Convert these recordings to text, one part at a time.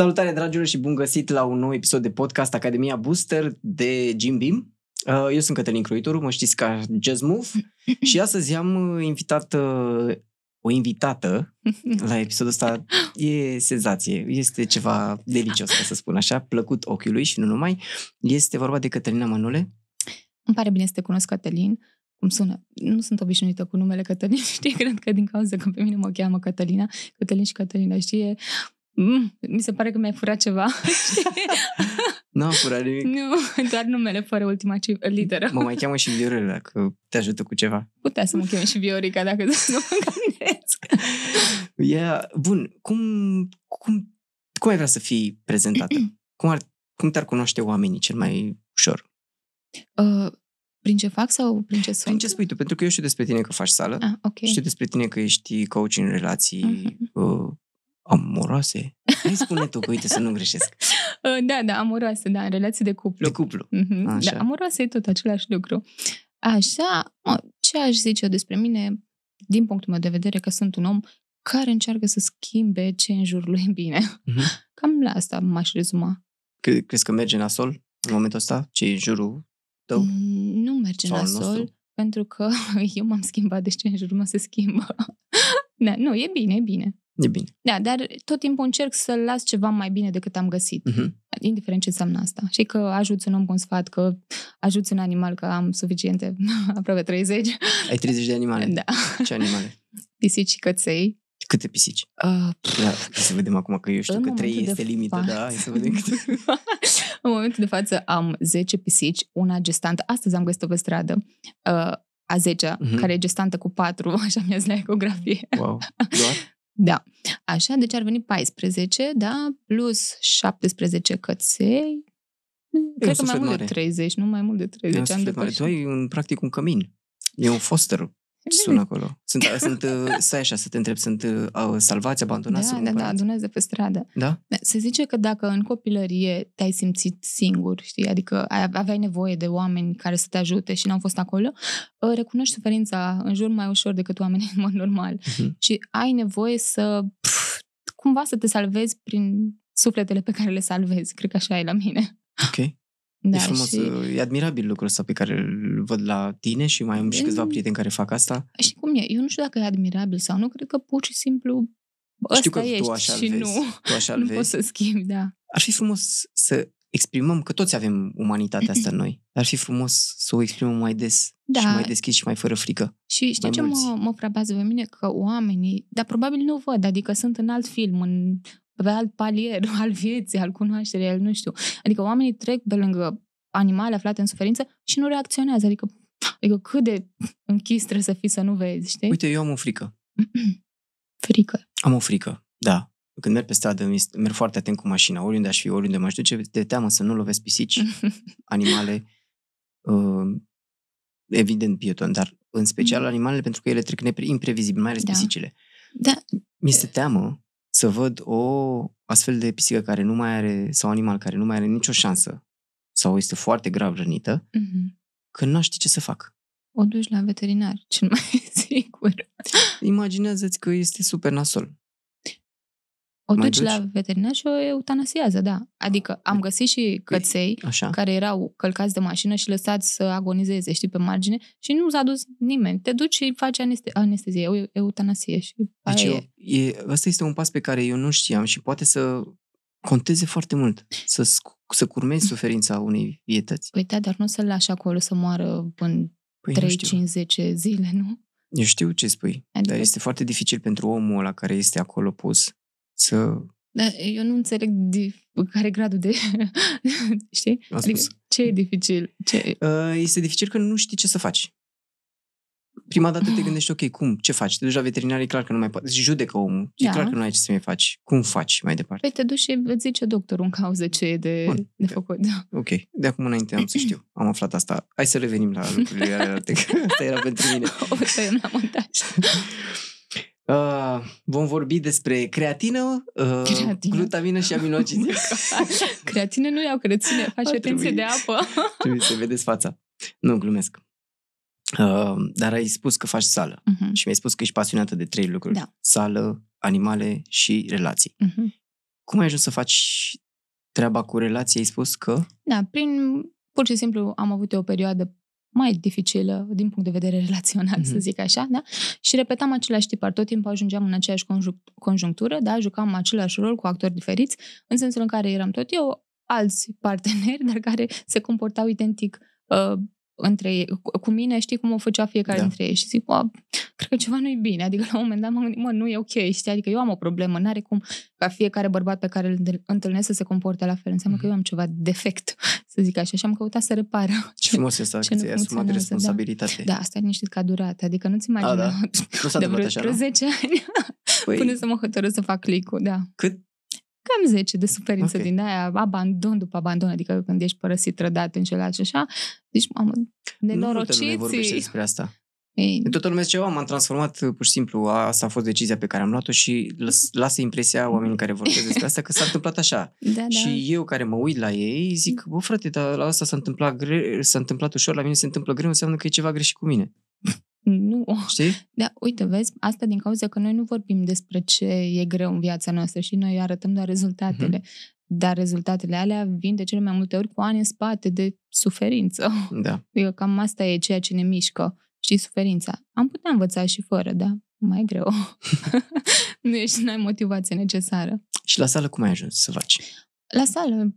Salutare dragilor și bun găsit la un nou episod de podcast Academia Booster de Jim Beam. Uh, eu sunt Cătălin Croitoru, mă știți ca Jazz Move și astăzi am uh, invitat uh, o invitată la episodul ăsta. E senzație, este ceva delicios, ca să spun așa, plăcut ochiului și nu numai. Este vorba de Cătălina Manole. Îmi pare bine să te cunosc, Cătălin cum sună, nu sunt obișnuită cu numele Cătălin, știi, cred că din cauza că pe mine mă cheamă Cătălina, Cătălin și Cătălina, știe mm, mi se pare că mi-ai furat ceva. nu am furat nimic. Nu, doar numele fără ultima literă. Mă mai cheamă și Viorica dacă te ajută cu ceva. Putea să mă cheamă și Viorica dacă nu mă gândesc. Yeah. Bun, cum, cum, cum ai vrea să fii prezentată? cum, ar, cum te-ar cunoaște oamenii cel mai ușor? Uh, prin ce fac sau prin ce sunt? Prin ce spui tu, pentru că eu știu despre tine că faci sală, ah, okay. știu despre tine că ești coach în relații, uh-huh. uh, amoroase? Hai spune tu, că uite să nu greșesc. Uh, da, da, amoroase, da, în relație de cuplu. De cuplu. Mm-hmm. Da, Așa. Da, amoroase e tot același lucru. Așa, ce aș zice eu despre mine, din punctul meu de vedere, că sunt un om care încearcă să schimbe ce în jurul lui bine. Mm-hmm. Cam la asta m-aș rezuma. crezi că merge nasol în momentul ăsta? ce în jurul tău? Mm, nu merge la nasol, pentru că eu m-am schimbat, deci ce în jurul meu se schimbă. da, nu, e bine, e bine. E bine. Da, dar tot timpul încerc să-l las ceva mai bine decât am găsit, uh-huh. indiferent ce înseamnă asta. Și că ajuți un om cu un sfat, că ajuți un animal, că am suficiente, aproape 30. Ai 30 de animale? Da. Ce animale? Pisici și căței. Câte pisici? Uh, da, să vedem acum, că eu știu că 3 este limită, față. da? Hai să vedem câte... în momentul de față am 10 pisici, una gestantă. Astăzi am găsit-o pe stradă. Uh, a 10 uh-huh. Mhm. care e gestantă cu 4, așa mi-a zis la ecografie. Wow, doar? Da. Așa, deci ar veni 14, da, plus 17 căței. Mm, e Cred că mai mult de 30, nu mai mult de 30 am de Tu ai un, practic un cămin. E un foster sunt acolo. Sunt, sunt uh, stai așa să te întreb, sunt uh, salvați, abandonați? Da, da, da, adunează pe stradă. Da? da? Se zice că dacă în copilărie te-ai simțit singur, știi, adică aveai nevoie de oameni care să te ajute și n-au fost acolo, uh, recunoști suferința în jur mai ușor decât oamenii în mod normal. Uh-huh. Și ai nevoie să pf, cumva să te salvezi prin sufletele pe care le salvezi. Cred că așa e la mine. Ok. Da, e frumos, și... e admirabil lucrul ăsta pe care îl văd la tine și mai am și câțiva mm. prieteni care fac asta. Și cum e? Eu nu știu dacă e admirabil sau nu, cred că pur și simplu ăsta știu că ești tu așa și vezi, nu, tu așa nu vezi. poți să schimbi, da. Ar fi frumos să exprimăm că toți avem umanitatea asta în noi. Ar fi frumos să o exprimăm mai des da. și mai deschis și mai fără frică. Și știi ce mă, mă frabează pe mine? Că oamenii, dar probabil nu văd, adică sunt în alt film, în pe alt palier, al vieții, al cunoașterii, al nu știu. Adică oamenii trec pe lângă animale aflate în suferință și nu reacționează. Adică, adică cât de închis trebuie să fii să nu vezi, știi? Uite, eu am o frică. frică. Am o frică, da. Când merg pe stradă, merg foarte atent cu mașina, oriunde aș fi, oriunde m-aș duce, de teamă să nu lovesc pisici, animale, uh, evident pieton, dar în special mm. animalele, pentru că ele trec imprevizibil, mai ales da. pisicile. Da. Mi se teamă să văd o astfel de pisică care nu mai are, sau animal care nu mai are nicio șansă sau este foarte grav rănită, mm-hmm. că nu știi ce să fac. O duci la veterinar, cel mai sigur. Imaginează-ți că este super nasol. O duci, duci la veterinar și o eutanasiază, da. Adică am găsit și căței Așa. care erau călcați de mașină și lăsați să agonizeze, știi, pe margine și nu s-a dus nimeni. Te duci și faci aneste- anestezie, o eutanasie și deci eu, e, Asta este un pas pe care eu nu știam și poate să conteze foarte mult, să, să curmezi suferința unei vietăți. Păi da, dar nu să-l lași acolo să moară în păi 3, 5, 10 zile, nu? Eu știu ce spui, adică... dar este foarte dificil pentru omul ăla care este acolo pus să... Da, eu nu înțeleg dif- care gradul de... știi? Adică, ce e dificil? Ce... Uh, este dificil că nu știi ce să faci. Prima dată te ah. gândești, ok, cum, ce faci? Te duci la veterinar, e clar că nu mai poți. Deci judecă omul, da. e clar că nu ai ce să mai faci. Cum faci mai departe? Păi te duci și îți zice doctorul în cauză ce e de, Bun, de făcut. Da. Ok, de acum înainte am să știu. Am aflat asta. Hai să revenim la lucrurile alea. Asta era pentru mine. O tăiem la montaj. Uh, vom vorbi despre creatină, uh, creatină. glutamină și aminoacizi. creatină nu iau, că reține, face atenție de apă. trebuie să vedeți fața. Nu, glumesc. Uh, dar ai spus că faci sală uh-huh. și mi-ai spus că ești pasionată de trei lucruri. Da. Sală, animale și relații. Uh-huh. Cum ai ajuns să faci treaba cu relații? Ai spus că... Da, prin... Pur și simplu am avut o perioadă mai dificilă din punct de vedere relațional, mm-hmm. să mhm. zic așa, da? Și repetam același tipar, tot timpul ajungeam în aceeași conjunctură, da? Jucam același rol cu actori diferiți, în sensul în care eram tot eu, alți parteneri, dar care se comportau identic uh, între ei, cu mine, știi cum o făcea fiecare da. dintre ei și zic, cred că ceva nu-i bine, adică la un moment dat m-am gândit, mă, nu e ok, știi, adică eu am o problemă, n-are cum ca fiecare bărbat pe care îl întâlnesc să se comporte la fel, înseamnă mm-hmm. că eu mhm. am ceva defect, să zic așa, și am căutat să repar ce, frumos este ce nu asumat de da. responsabilitate. Da. da, asta e niște ca durată, adică nu-ți imagina A, da. da. Nu s-a de vreo așa, 10 ani păi... până să mă hotărăsc să fac click da. Cât cam 10 de suferință okay. din aia, abandon după abandon, adică când ești părăsit, trădat în celălalt și așa. Deci, mamă, nenorociții. Nu vorbește despre asta. Ei. Toată lumea ceva, oh, m-am transformat pur și simplu, asta a fost decizia pe care am luat-o și las, lasă impresia oamenilor care vorbesc despre asta că s-a întâmplat așa. Da, da. Și da. eu care mă uit la ei zic, bă frate, dar la asta s-a întâmplat, gre- s-a întâmplat ușor, la mine se întâmplă greu, înseamnă că e ceva greșit cu mine. Nu. Știi? Da, uite, vezi, asta din cauza că noi nu vorbim despre ce e greu în viața noastră și noi arătăm doar rezultatele. Mm-hmm. Dar rezultatele alea vin de cele mai multe ori cu ani în spate de suferință. Da. Eu cam asta e ceea ce ne mișcă și suferința. Am putea învăța și fără, da? Mai greu. nu ești, nu ai motivație necesară. Și la sală cum ai ajuns să faci? La sală.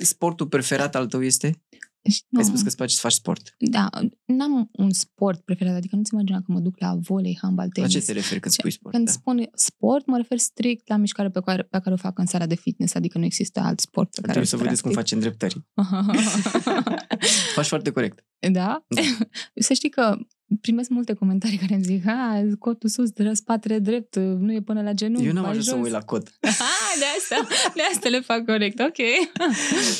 Sportul preferat al tău este? Deci, nu. Ai spus că îți place să faci sport. Da, n-am un sport preferat, adică nu-ți imagina că mă duc la volei, handbal, tenis. La ce te referi când spui sport? Când da? spun sport, mă refer strict la mișcare pe care, pe care o fac în sala de fitness, adică nu există alt sport pe Ar care să vedeți cum faci îndreptări. faci foarte corect. Da? da. să știi că primesc multe comentarii care îmi zic, ha, cotul sus, spatele drept, nu e până la genunchi. Eu n-am ajuns să mă uit la cot. Ah, de asta, de asta le fac corect, ok.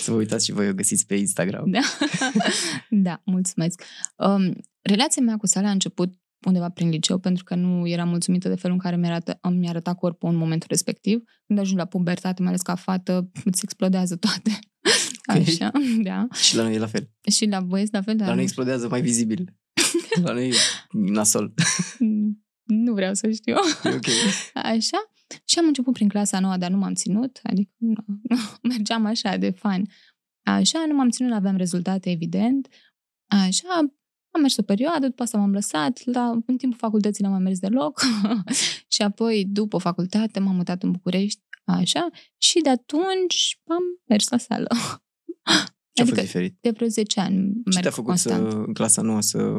să vă uitați și voi o găsiți pe Instagram. Da, da mulțumesc. Um, relația mea cu sala a început undeva prin liceu, pentru că nu eram mulțumită de felul în care mi arăta mi arăta corpul în momentul respectiv. Când ajungi la pubertate, mai ales ca fată, îți explodează toate Așa, da. Și la noi e la fel. Și la băieți la fel, dar La da. noi explodează mai vizibil. la noi e nasol. nu vreau să știu. ok. Așa. Și am început prin clasa nouă, dar nu m-am ținut, adică nu, nu, mergeam așa de fan. Așa, nu m-am ținut, nu aveam rezultate, evident. Așa, am mers o perioadă, după asta m-am lăsat, la, în timpul facultății n-am mai mers deloc și apoi, după facultate, m-am mutat în București, așa, și de atunci am mers la sală. Ce adică, a fost diferit? De vreo 10 ani. Ce te-a făcut constant. să, în clasa nouă să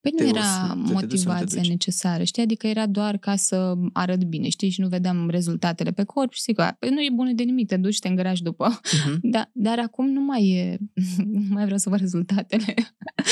Păi nu era motivația necesară, știi? Adică era doar ca să arăt bine, știi? Și nu vedeam rezultatele pe corp și zic, păi nu e bună de nimic, te duci, te îngrași după. Uh-huh. Da, dar acum nu mai e, nu mai vreau să văd rezultatele.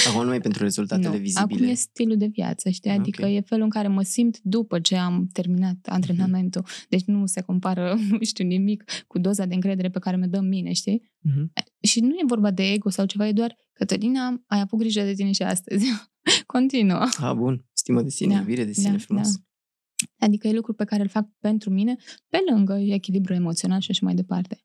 Acum nu mai e pentru rezultatele nu. vizibile. Acum e stilul de viață, știi? Adică okay. e felul în care mă simt după ce am terminat mhm. antrenamentul. Uh-huh. Deci nu se compară, nu știu, nimic cu doza de încredere pe care mi-o dă mine, știi? Uh-huh. Și nu e vorba de ego sau ceva, e doar Cătălina, ai avut grijă de tine și astăzi. Continuă. A, bun. Stimă de sine, da, iubire de da, sine, da, frumos. Da. Adică e lucruri pe care îl fac pentru mine, pe lângă echilibru emoțional și așa mai departe.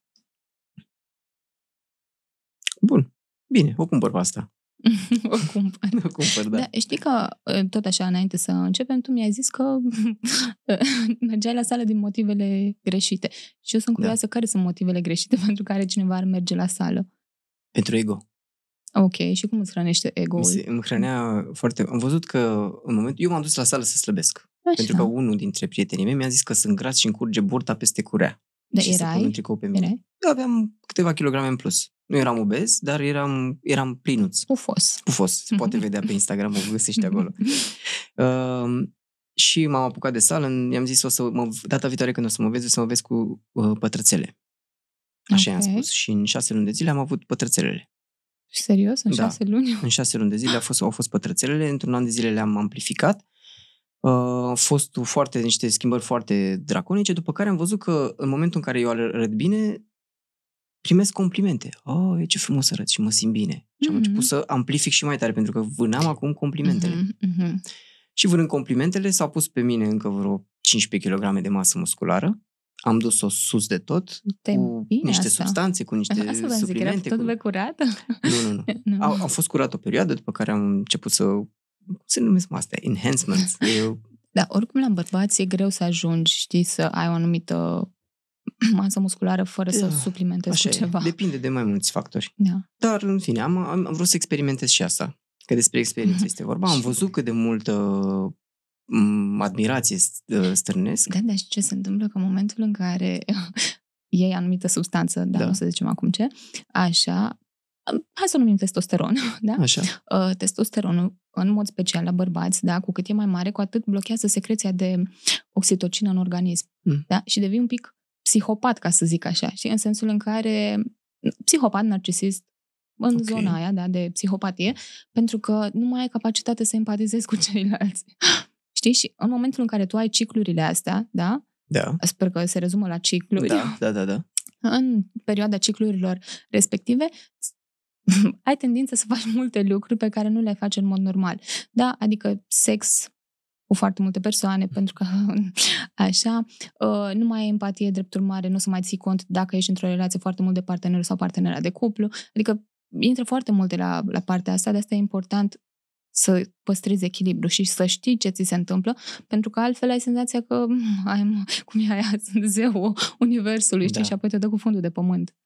Bun. Bine, o cumpăr pe asta. o cumpăr. O cumpăr, da. da. Știi că, ă, tot așa, înainte să începem, tu mi-ai zis că ă, mergeai la sală din motivele greșite. Și eu sunt da. curioasă da. care sunt motivele greșite pentru care cineva ar merge la sală. Pentru ego. Ok, și cum îți hrănește ego-ul? Se, îmi hrănea foarte... Am văzut că în moment... Eu m-am dus la sală să slăbesc. Așa. Pentru că unul dintre prietenii mei mi-a zis că sunt gras și încurge burta peste curea. Da, și erai? tricou pe mine. Erai? Eu aveam câteva kilograme în plus. Nu eram obez, dar eram, eram plinuț. Pufos. Pufos. Se poate vedea pe Instagram, o găsești acolo. Uh, și m-am apucat de sală, i-am zis, o să mă, data viitoare când o să mă vezi, o să mă vezi cu uh, pătrățele. Așa okay. i-am spus. Și în șase luni de zile am avut pătrățelele. Serios? În da. șase luni? În șase luni de zile au fost, au fost pătrățelele, într-un an de zile le-am amplificat. Uh, au fost foarte, niște schimbări foarte draconice, după care am văzut că în momentul în care eu arăt bine, primesc complimente. Oh, e ce frumos arăt și mă simt bine. Și am mm-hmm. început să amplific și mai tare, pentru că vânam acum complimentele. Mm-hmm. Și vânând complimentele, s au pus pe mine încă vreo 15 kg de masă musculară. Am dus-o sus de tot, de ai cu niște asta. substanțe, cu niște asta suplimente. Zic, tot cu... curată? Nu, nu, nu. nu. Au, au fost curat o perioadă, după care am început să... Cum se numesc astea? Enhancements. Eu... Da, oricum la bărbați e greu să ajungi, știi, să ai o anumită masă musculară fără da, să suplimentez cu ceva. E. Depinde de mai mulți factori. Da. Dar, în fine, am, am vrut să experimentez și asta. Că despre experiență mhm. este vorba. Am văzut cât de multă mm, admirație strânesc. Ă, da, dar și ce se întâmplă? Că în momentul în care iei anumită substanță, dar da. nu să zicem acum ce, așa, hai să o numim testosteron, da? Așa. Ă, testosteronul, în mod special la bărbați, da, cu cât e mai mare, cu atât blochează secreția de oxitocină în organism, mm. da? Și devii un pic psihopat, ca să zic așa, și în sensul în care psihopat, narcisist, în okay. zona aia da, de psihopatie, pentru că nu mai ai capacitate să empatizezi cu ceilalți. Știi? Și în momentul în care tu ai ciclurile astea, da? Da. Sper că se rezumă la cicluri. Da, da, da. da. În perioada ciclurilor respective, ai tendință să faci multe lucruri pe care nu le faci în mod normal. Da, adică sex cu foarte multe persoane, pentru că așa, uh, nu mai ai empatie, drept urmare, nu o să mai ții cont dacă ești într-o relație foarte mult de partener sau partenera de cuplu, adică intră foarte multe la, la partea asta, de asta e important să păstrezi echilibru și să știi ce ți se întâmplă, pentru că altfel ai senzația că mm, ai, cum e aia, sunt zeul universului, știi, da. și apoi te dă cu fundul de pământ.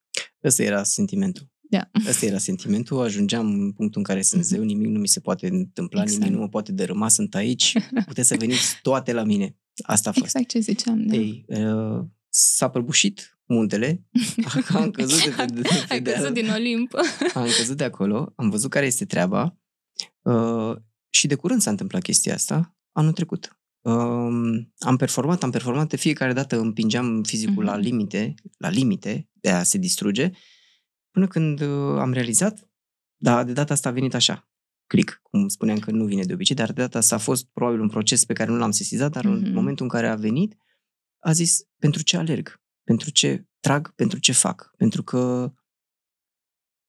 Ăsta era sentimentul. Da. Asta era sentimentul, ajungeam în punctul în care sunt mhm. zeu, nimic nu mi se poate întâmpla, exact. nimic nu mă poate dărâma, sunt aici, puteți să veniți toate la mine. Asta a fost. Exact ce ziceam, da. Ei, uh, s-a prăbușit muntele, am căzut de pe, de, de Ai de căzut din Olimp. am căzut de acolo, am văzut care este treaba uh, și de curând s-a întâmplat chestia asta, anul trecut. Um, am performat, am performat de fiecare dată împingeam fizicul mm-hmm. la mhm. limite, la limite de a se distruge Până când uh, am realizat, da, de data asta a venit așa, click, cum spuneam că nu vine de obicei, dar de data asta a fost probabil un proces pe care nu l-am sesizat, dar mm-hmm. în momentul în care a venit, a zis pentru ce alerg, pentru ce trag, pentru ce fac, pentru că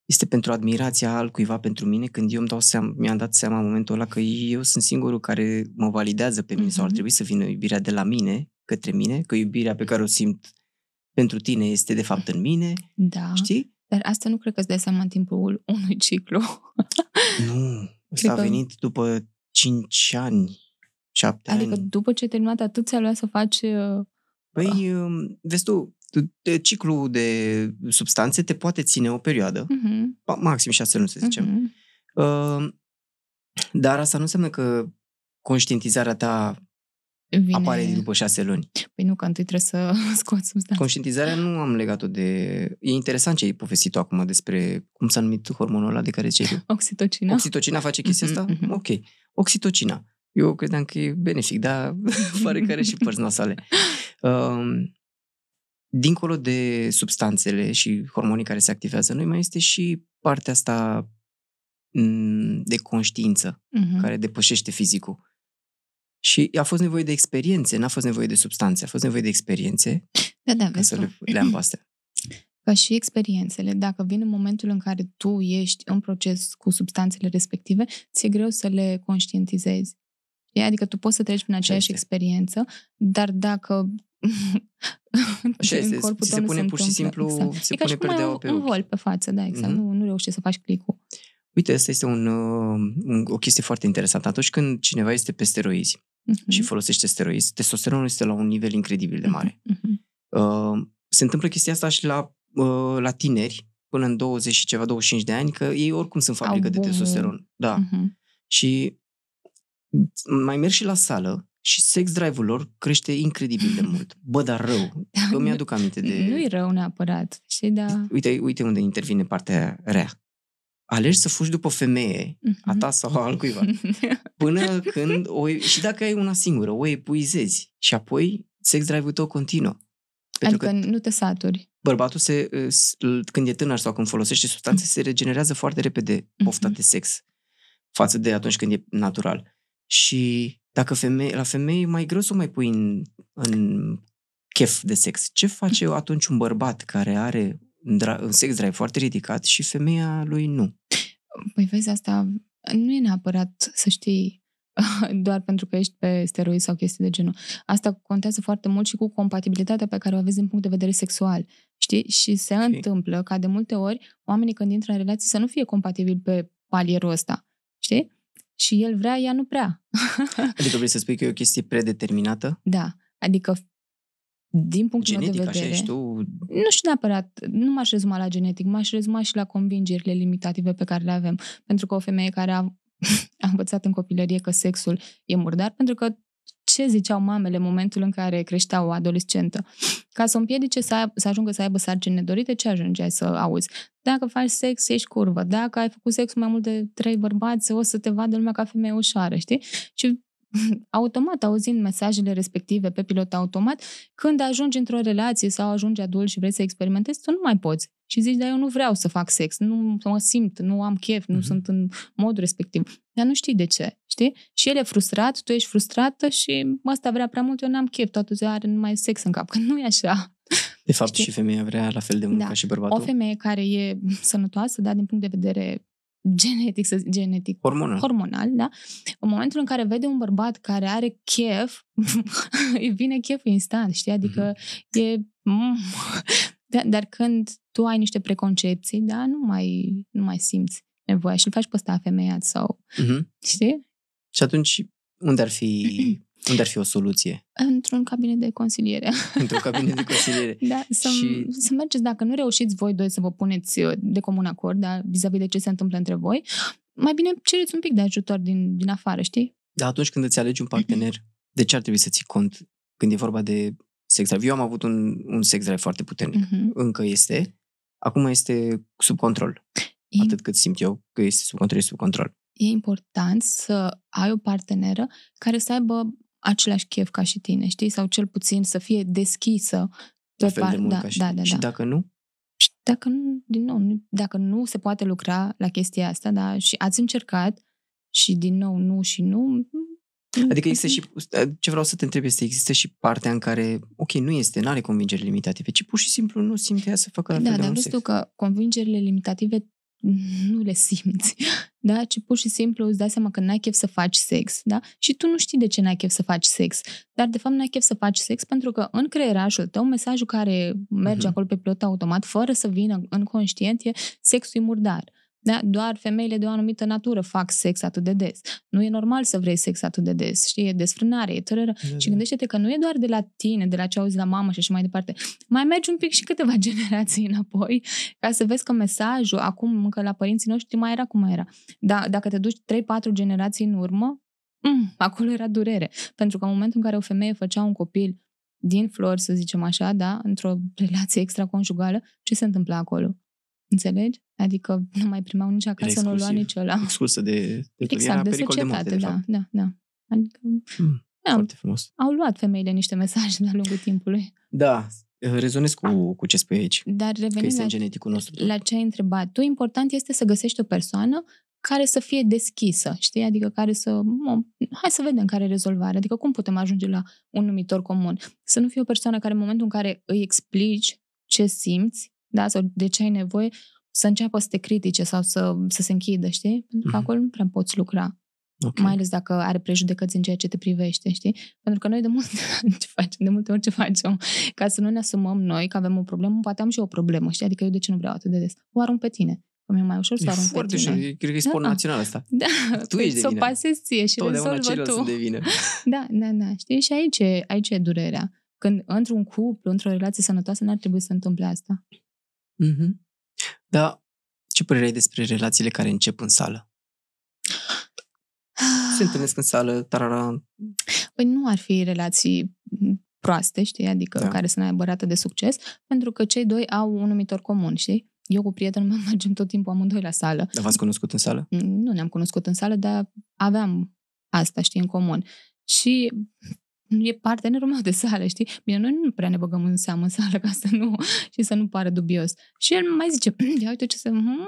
este pentru admirația al cuiva pentru mine când eu îmi dau seama, mi-am dat seama în momentul ăla că eu sunt singurul care mă validează pe mine mm-hmm. sau ar mm-hmm. trebui să vină iubirea de la mine către mine, că iubirea pe care o simt pentru tine este de fapt în mine, da. știi? Dar asta nu cred că îți dai seama în timpul unui ciclu. Nu, s-a că... venit după 5 ani, 7 adică ani. Adică după ce ai terminat atât ți-a luat să faci... Uh, păi, uh. vezi tu, ciclu de substanțe te poate ține o perioadă, uh-huh. maxim 6 luni să zicem. Uh-huh. dar asta nu înseamnă că conștientizarea ta vine... apare după șase luni. Păi nu, că întâi trebuie să scoți substanța. Conștientizarea nu am legat-o de... E interesant ce ai povestit acum despre cum s-a numit hormonul ăla de care ziceai Oxitocina. Oxitocina face chestia mm-hmm, asta? Mm-hmm. Ok. Oxitocina. Eu credeam că e benefic, dar pare că are și părți nasale. Um, dincolo de substanțele și hormonii care se activează noi, mai este și partea asta mm, de conștiință, mm-hmm. care depășește fizicul. Și a fost nevoie de experiențe, n-a fost nevoie de substanțe, a fost nevoie de experiențe da, da, ca să le, le-am astea. Ca și experiențele, dacă vin în momentul în care tu ești în proces cu substanțele respective, ți-e greu să le conștientizezi. Adică tu poți să treci prin aceeași experiență, dar dacă în corpul tău se pune se pur și simplu, exact. se e pune perdeaua pe un vol pe față, da, exact, mm-hmm. nu, nu reușești să faci clicul. Uite, asta este un, uh, un, o chestie foarte interesantă. Atunci când cineva este pe steroizi, uh-huh. și folosește steroizi, testosteronul este la un nivel incredibil de mhm, mare. Uh-huh. Uh, se întâmplă chestia asta și la, uh, la tineri, până în 20 și ceva, 25 de ani, că ei oricum sunt fabrică de testosteron. Da. Uh-huh. Și mai merg și la sală și sex drive-ul lor crește incredibil de mult. Bă, dar rău. eu mi-aduc aminte de... Nu-i rău neapărat. Și da... Uite, uite unde intervine partea rea alegi să fugi după femeie, a ta sau al cuiva, până când o... Și dacă ai una singură, o epuizezi și apoi sex drive-ul tău continuă. Pentru adică că nu te saturi. Bărbatul, se, când e tânăr sau când folosește substanțe, mm. se regenerează foarte repede pofta mm-hmm. de sex față de atunci când e natural. Și dacă femei, la femei e mai greu să o mai pui în, în chef de sex. Ce face mm. atunci un bărbat care are un sex drive foarte ridicat și femeia lui nu. Păi vezi, asta nu e neapărat să știi doar pentru că ești pe steroid sau chestii de genul. Asta contează foarte mult și cu compatibilitatea pe care o aveți din punct de vedere sexual. Știi? Și se okay. întâmplă ca de multe ori oamenii când intră în relații să nu fie compatibili pe palierul ăsta. Știi? Și el vrea, ea nu prea. adică vrei să spui că e o chestie predeterminată? Da. Adică din punctul genetic, meu de vedere... așa ești tu? Nu știu neapărat, nu m-aș rezuma la genetic, m-aș rezuma și la convingerile limitative pe care le avem. Pentru că o femeie care a, a învățat în copilărie că sexul e murdar, pentru că ce ziceau mamele în momentul în care creștea o adolescentă. Ca să împiedice să, să ajungă să aibă sarcini nedorite, ce ajungeai să auzi? Dacă faci sex, ești curvă. Dacă ai făcut sex cu mai mult de trei bărbați, o să te vadă lumea ca femeie ușoară, știi? Și automat auzind mesajele respective pe pilot automat, când ajungi într-o relație sau ajungi adult și vrei să experimentezi, tu nu mai poți. Și zici, dar eu nu vreau să fac sex, nu mă simt, nu am chef, nu mm-hmm. sunt în modul respectiv. Dar nu știi de ce, știi? Și el e frustrat, tu ești frustrată și asta vrea prea mult, eu n-am chef, toată ziua are numai sex în cap, că nu e așa. De fapt, Știi? și femeia vrea la fel de mult da. ca și bărbatul. O femeie care e sănătoasă, dar din punct de vedere genetic, să zic, genetic, hormonal. hormonal, da? În momentul în care vede un bărbat care are chef, îi vine chef instant, știi? Adică mm-hmm. e... Mm, da, dar când tu ai niște preconcepții, da, nu mai, nu mai simți nevoia și îl faci pe ăsta femeia sau... Mm-hmm. Știi? Și atunci, unde ar fi Unde ar fi o soluție? Într-un cabinet de consiliere. Într-un cabinet de consiliere. da, să, și... să mergeți, dacă nu reușiți voi doi să vă puneți uh, de comun acord, dar vis-a-vis de ce se întâmplă între voi, mai bine cereți un pic de ajutor din, din afară, știi? Da, atunci când îți alegi un partener, de ce ar trebui să ții cont când e vorba de sex drive? Eu am avut un, un sex drive foarte puternic. Uh-huh. Încă este. Acum este sub control. E... Atât cât simt eu că este sub control, este sub control. E important să ai o parteneră care să aibă același chef ca și tine, știi? Sau cel puțin să fie deschisă pe la par... de da, da, da, și da, da, da. Și dacă nu? Și dacă nu, din nou, dacă nu se poate lucra la chestia asta, da, și ați încercat și din nou nu și nu, Adică există și, ce vreau să te întreb este, există și partea în care, ok, nu este, nu are convingeri limitative, ci pur și simplu nu simte ea să facă la păi fel da, de dar știu vezi tu că convingerile limitative nu le simți, da? ci pur și simplu îți dai seama că n-ai chef să faci sex da? și tu nu știi de ce n-ai chef să faci sex, dar de fapt n-ai chef să faci sex pentru că în creierașul tău mesajul care merge uh-huh. acolo pe pilot automat fără să vină în conștient e sexul e murdar. Da? Doar femeile de o anumită natură fac sex atât de des. Nu e normal să vrei sex atât de des, știi? E desfrânare, e tărără. Da, și da. gândește-te că nu e doar de la tine, de la ce auzi la mamă și așa mai departe. Mai mergi un pic și câteva generații înapoi ca să vezi că mesajul acum încă la părinții noștri mai era cum mai era. Dar dacă te duci 3-4 generații în urmă, mh, mm, acolo era durere. Pentru că în momentul în care o femeie făcea un copil din flori, să zicem așa, da, într-o relație extraconjugală, ce se întâmpla acolo? Înțelegi? Adică nu mai primeau nici acasă, nu lua nici ăla. Exclusă de, de exact, de societate, de munte, da, de da, da. Adică, mm, da, foarte frumos. Au luat femeile niște mesaje de-a lungul timpului. Da, rezonez cu, cu ce spui aici. Dar revenind la, geneticul nostru. Da. la ce ai întrebat tu, important este să găsești o persoană care să fie deschisă, știi? Adică care să... Mă, hai să vedem care e rezolvarea, adică cum putem ajunge la un numitor comun. Să nu fie o persoană care în momentul în care îi explici ce simți, da? sau de ce ai nevoie, să înceapă să te critique sau să, să se închidă, știi? Pentru că mm-hmm. acolo nu prea poți lucra. Okay. Mai ales dacă are prejudecăți în ceea ce te privește, știi? Pentru că noi de multe, ce facem, de multe ori ce facem, ca să nu ne asumăm noi că avem o problemă, poate am și o problemă, știi? Adică eu de ce nu vreau atât de des? O arunc pe tine. Că mi-e mai ușor să e arunc foarte pe tine. Ușor. Cred că e da. sport da. național asta. Da. Tu păi ești de vină. Să o pasezi ție și rezolvă tu. De vină. Da, da, da. Știi? Și aici aici e durerea. Când într-un cuplu, într-o relație sănătoasă, n-ar trebui să întâmple asta. Mm-hmm. Da, ce părere ai despre relațiile care încep în sală? Se întâlnesc în sală, tarara... Păi nu ar fi relații proaste, știi, adică da. care să ne aibă rată de succes, pentru că cei doi au un numitor comun, știi? Eu cu prietenul meu mergem tot timpul amândoi la sală. Dar v-ați cunoscut în sală? Nu ne-am cunoscut în sală, dar aveam asta, știi, în comun. Și e partenerul meu de sală, știi? Bine, noi nu prea ne băgăm în seamă în sală ca să nu, și să nu pară dubios. Și el mai zice, mm, ia uite ce să... Mm,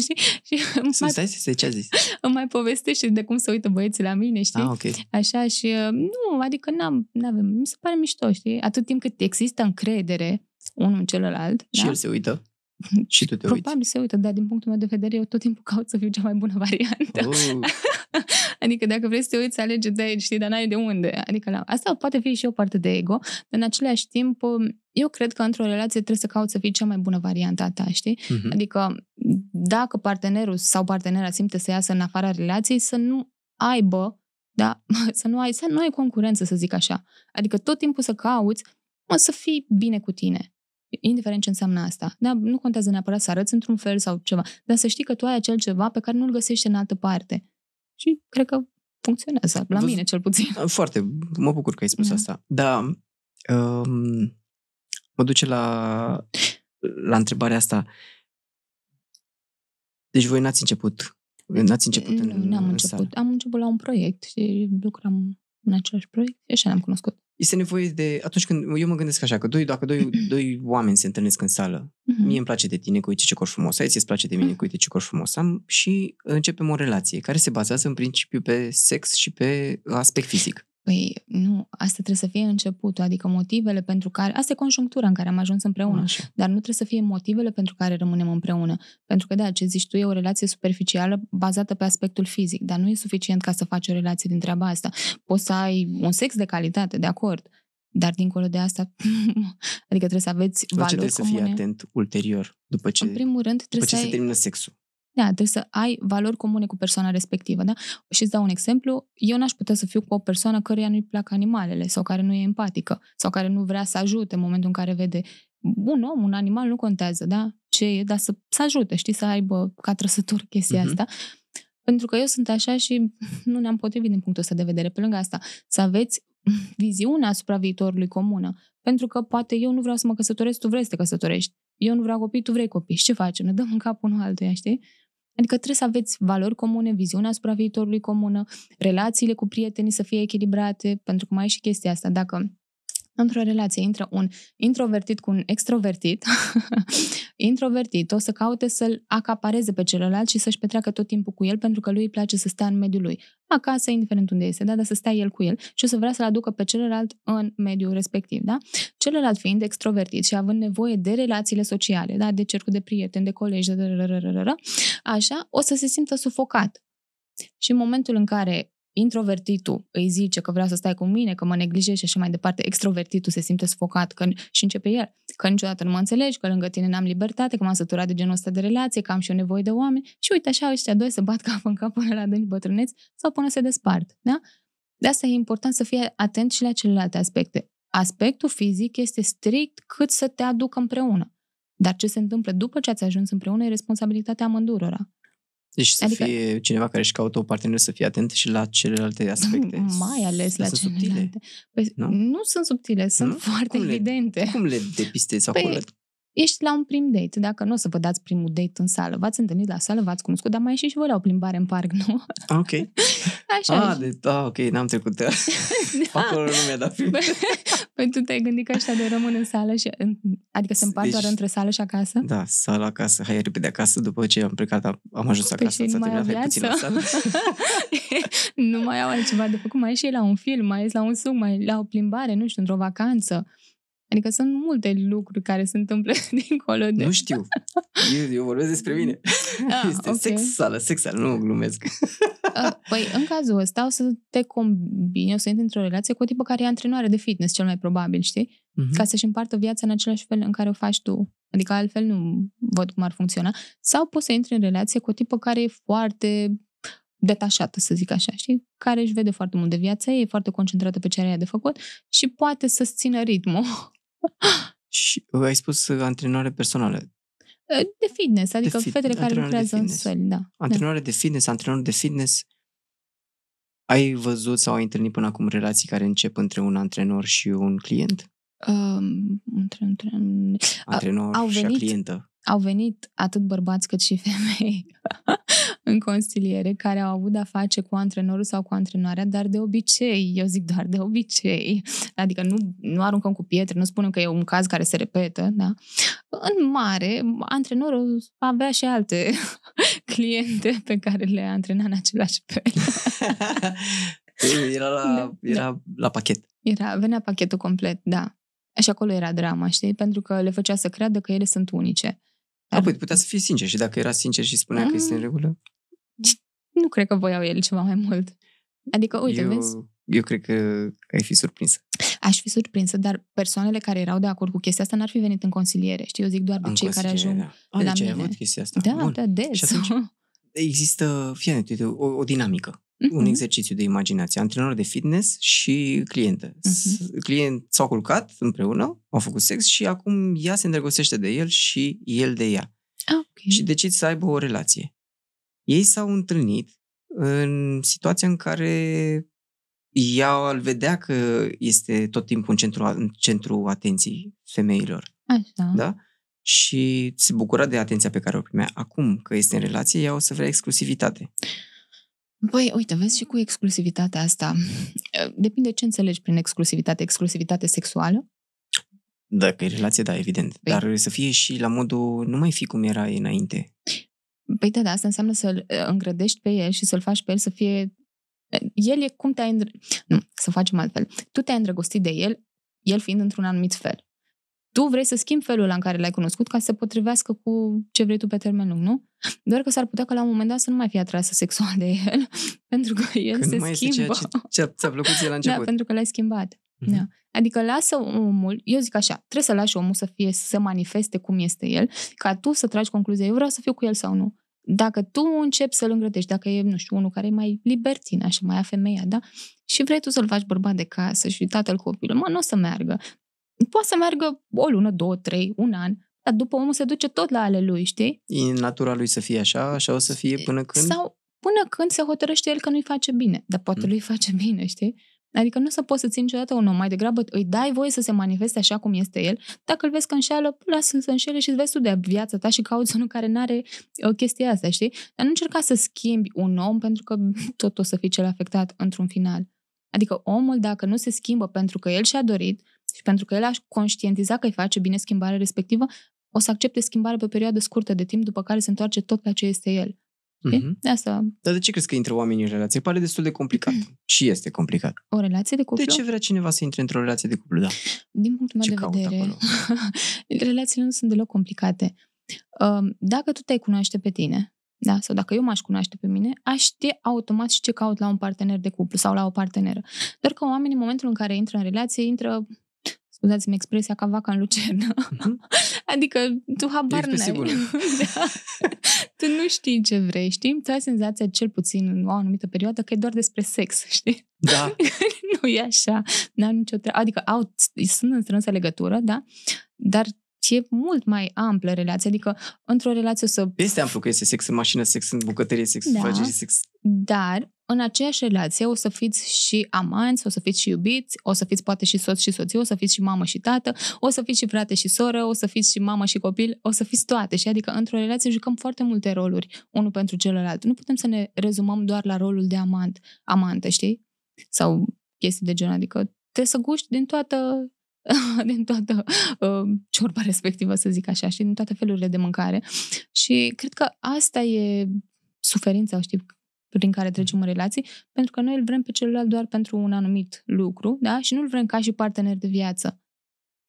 știi? Și mai, stai ce a zis. Îmi mai povestește de cum se uită băieții la mine, știi? Ah, okay. Așa și uh, nu, adică n-am, n-avem, mi se pare mișto, știi? Atât timp cât există încredere unul în celălalt. Și da? el se uită. Și tu te Probabil uiți. se uită, dar din punctul meu de vedere eu tot timpul caut să fiu cea mai bună variantă. Uh. adică dacă vrei să te uiți, alege de aici, știi, dar n-ai de unde. Adică la... asta poate fi și o parte de ego, dar în același timp um, eu cred că într-o relație trebuie să cauți să fii cea mai bună variantă a ta, știi? Uh-huh. Adică dacă partenerul sau partenera simte să iasă în afara relației, să nu aibă, da? să, nu ai, să nu ai concurență, să zic așa. Adică tot timpul să cauți mă, să fii bine cu tine indiferent ce înseamnă asta. Da, nu contează neapărat să arăți într-un fel sau ceva, dar să știi că tu ai acel ceva pe care nu-l găsești în altă parte. Și cred că funcționează, la mine cel puțin. Foarte, mă bucur că ai spus da. asta. Da, um, mă duce la, la întrebarea asta. Deci voi n-ați început N-ați început în Nu, n-am în început. Sală. Am început la un proiect și lucram în același proiect și așa ne-am cunoscut este nevoie de... Atunci când... Eu mă gândesc așa, că doi, dacă doi, doi oameni se întâlnesc în sală, uh-huh. mie îmi place de tine, cu uite ce cor frumos ai, ți place de mine, cu mhm. uite ce cor frumos am și începem o relație care se bazează în principiu pe sex și pe aspect fizic. Păi nu, asta trebuie să fie începutul, adică motivele pentru care, asta e conjunctura în care am ajuns împreună, Așa. dar nu trebuie să fie motivele pentru care rămânem împreună. Pentru că da, ce zici tu e o relație superficială bazată pe aspectul fizic, dar nu e suficient ca să faci o relație din treaba asta. Poți să ai un sex de calitate, de acord, dar dincolo de asta, adică trebuie să aveți valori trebuie comune. să fii atent ulterior, după ce, în primul rând, trebuie după ce să ai... se termină sexul. Da, trebuie să ai valori comune cu persoana respectivă, da? Și îți dau un exemplu, eu n-aș putea să fiu cu o persoană căreia nu-i plac animalele sau care nu e empatică sau care nu vrea să ajute în momentul în care vede un om, un animal, nu contează, da? Ce e, dar să, să ajute, știi, să aibă ca trăsături chestia uh-huh. asta. Pentru că eu sunt așa și nu ne-am potrivit din punctul ăsta de vedere. Pe lângă asta, să aveți viziunea asupra viitorului comună. Pentru că poate eu nu vreau să mă căsătoresc, tu vrei să te căsătorești. Eu nu vreau copii, tu vrei copii. Și ce facem? Ne dăm în cap unul altuia, știi? Adică trebuie să aveți valori comune, viziunea asupra viitorului comună, relațiile cu prietenii să fie echilibrate, pentru că mai e și chestia asta. Dacă într-o relație intră un introvertit cu un extrovertit, introvertit o să caute să-l acapareze pe celălalt și să-și petreacă tot timpul cu el pentru că lui îi place să stea în mediul lui. Acasă, indiferent unde este, da? dar să stea el cu el și o să vrea să-l aducă pe celălalt în mediul respectiv. Da? Celălalt fiind extrovertit și având nevoie de relațiile sociale, da? de cercul de prieteni, de colegi, de așa, o să se simtă sufocat. Și în momentul în care introvertitul îi zice că vrea să stai cu mine, că mă neglijește și așa mai departe, extrovertitul se simte sufocat că, și începe el, că niciodată nu mă înțelegi, că lângă tine n-am libertate, că m-am săturat de genul ăsta de relație, că am și eu nevoie de oameni și uite așa ăștia doi se bat cap în cap până la adânci bătrâneți sau până se despart, da? De asta e important să fii atent și la celelalte aspecte. Aspectul fizic este strict cât să te aducă împreună. Dar ce se întâmplă după ce ați ajuns împreună e responsabilitatea amândurora. Deci să adică... fie cineva care își caută o partener să fie atent și la celelalte aspecte. Mai ales la sunt celelalte. Subtile. Păi, nu? nu sunt subtile, sunt nu? foarte cum evidente. Le, cum le depistezi păi, acolo? ești la un prim date, dacă nu o să vă dați primul date în sală, v-ați întâlnit la sală, v-ați cunoscut, dar mai ieșiți și voi la o plimbare în parc, nu? Ah, ok. Așa. Ah, de, deci, ah ok, n-am trecut. da. Acolo nu mi-a dat film. păi tu te-ai gândit că așa de rămân în sală și... adică se împart deci, doar între sală și acasă? Da, sală, acasă, hai repede acasă, după ce am plecat, am, ajuns păi acasă, s-a terminat, puțin la sală. nu mai au altceva de cum mai ieși la un film, mai ieși la un suc, mai la o plimbare, nu știu, într-o vacanță. Adică sunt multe lucruri care se întâmplă dincolo de... Nu știu. Eu, eu vorbesc despre mine. Ah, este okay. sexuală, sexuală, nu glumesc. Ah, păi, în cazul ăsta o să te combini, o să intri într-o relație cu o tipă care e antrenoare de fitness, cel mai probabil, știi? Uh-huh. Ca să-și împartă viața în același fel în care o faci tu. Adică altfel nu văd cum ar funcționa. Sau poți să intri în relație cu o tipă care e foarte detașată, să zic așa, și care își vede foarte mult de viața ei, e foarte concentrată pe ce are ea de făcut și poate să-ți țină ritmul și uh, ai spus uh, antrenoare personală. Uh, de fitness, adică de fit, fetele care lucrează în săli, da, da. Antrenoare da. de fitness, antrenor de fitness. Ai văzut sau ai întâlnit până acum relații care încep între un antrenor și un client? Um, între, între, antrenor au venit, și a clientă au venit atât bărbați cât și femei în consiliere care au avut de-a face cu antrenorul sau cu antrenoarea, dar de obicei, eu zic doar de obicei, adică nu, nu aruncăm cu pietre, nu spunem că e un caz care se repetă, da? În mare, antrenorul avea și alte cliente pe care le antrena în același fel. era la, da, da. era da. la pachet. Era, venea pachetul complet, da. Și acolo era drama, știi? Pentru că le făcea să creadă că ele sunt unice. Da. Apoi putea să fie sincer și dacă era sincer și spunea da. că este în ah. regulă. Nu cred că voiau el ceva mai mult. Adică, uite, eu, vezi? Eu cred că ai fi surprinsă. Aș fi surprinsă, dar persoanele care erau de acord cu chestia asta n-ar fi venit în consiliere. Știi, eu zic doar de în cei care ajung da. A, la deci mine. ai avut chestia asta. Da, Bun. da, des. Și atunci, există, fie o, o dinamică uh-huh. un mm-hmm. exercițiu de imaginație, antrenor de fitness și clientă. Uh-huh. Client s-au culcat împreună, au făcut sex și acum ea se îndrăgostește de el și el de ea. Ah, okay. Și decid să aibă o relație. Ei s-au întâlnit în situația în care ea îl vedea că este tot timpul în centru, în centru atenției femeilor. Așa. Da? Și se bucura de atenția pe care o primea acum că este în relație, ea o să vrea exclusivitate. Păi, uite, vezi și cu exclusivitatea asta. Depinde ce înțelegi prin exclusivitate. Exclusivitate sexuală? Dacă e relație, da, evident. Păi. Dar să fie și la modul nu mai fi cum era înainte. Păi da, da, asta înseamnă să-l îngrădești pe el și să-l faci pe el să fie... El e cum te-ai... îndră... Nu, să facem altfel. Tu te-ai îndrăgostit de el, el fiind într-un anumit fel. Tu vrei să schimbi felul în care l-ai cunoscut ca să se potrivească cu ce vrei tu pe termen lung, nu? Doar că s-ar putea că la un moment dat să nu mai fie atrasă sexual de el, pentru că el Când se mai schimbă. ce, ce ți-a plăcut ție la da, început. Da, pentru că l-ai schimbat. Mm-hmm. Da. Adică lasă omul, eu zic așa, trebuie să lași omul să fie, să manifeste cum este el, ca tu să tragi concluzia, eu vreau să fiu cu el sau nu. Dacă tu începi să-l îngrădești, dacă e, nu știu, unul care e mai libertin, așa, mai a femeia, da? Și vrei tu să-l faci bărbat de casă și tatăl copilul, mă, nu o să meargă. Poate să meargă o lună, două, trei, un an, dar după omul se duce tot la ale lui, știi? E natura lui să fie așa, așa o să fie până când? Sau până când se hotărăște el că nu-i face bine. Dar poate mm. lui face bine, știi? Adică nu să poți să ții niciodată un om, mai degrabă îi dai voie să se manifeste așa cum este el. Dacă îl vezi că înșeală, păi lasă-l să înșele și vezi tu de viața ta și cauți unul care nu are o uh, chestie asta, știi? Dar nu încerca să schimbi un om pentru că tot o să fii cel afectat într-un final. Adică omul, dacă nu se schimbă pentru că el și-a dorit și pentru că el a conștientizat că îi face bine schimbarea respectivă, o să accepte schimbarea pe o perioadă scurtă de timp, după care se întoarce tot la ce este el. Mm-hmm. asta... Dar de ce crezi că intră oamenii în relație? Pare destul de complicat. mm Și este complicat. O relație de cuplu? De ce vrea cineva să intre într-o relație de cuplu? Da. Din punctul meu ce de vedere, relațiile nu sunt deloc complicate. Um, dacă tu te-ai cunoaște pe tine, da? sau dacă eu m-aș cunoaște pe mine, aș ști automat și ce caut la un partener de cuplu sau la o parteneră. Doar că oamenii, în momentul în care intră în relație, intră scuzați-mi expresia, ca vaca în lucernă. Mm-hmm. adică tu habar n-ai. da. tu nu știi ce vrei, știi? Tu ai senzația, cel puțin în o anumită perioadă, că e doar despre sex, știi? Da. nu e așa. N-am nicio tre, Adică au, sunt în strânsă legătură, da? Dar relație mult mai amplă relație, adică într-o relație o să... Este amplu că este sex în mașină, sex în bucătărie, sex da, fragile, sex... Dar în aceeași relație o să fiți și amanți, o să fiți și iubiți, o să fiți poate și soț și soție, o să fiți și mamă și tată, o să fiți și frate și soră, o să fiți și mamă și copil, o să fiți toate. Și adică într-o relație jucăm foarte multe roluri unul pentru celălalt. Nu putem să ne rezumăm doar la rolul de amant, amantă, știi? Sau chestii de genul, adică trebuie să guști din toată din toată uh, ciorba respectivă, să zic așa, și din toate felurile de mâncare. Și cred că asta e suferința, știi, prin care trecem în relații, pentru că noi îl vrem pe celălalt doar pentru un anumit lucru, da? Și nu îl vrem ca și partener de viață.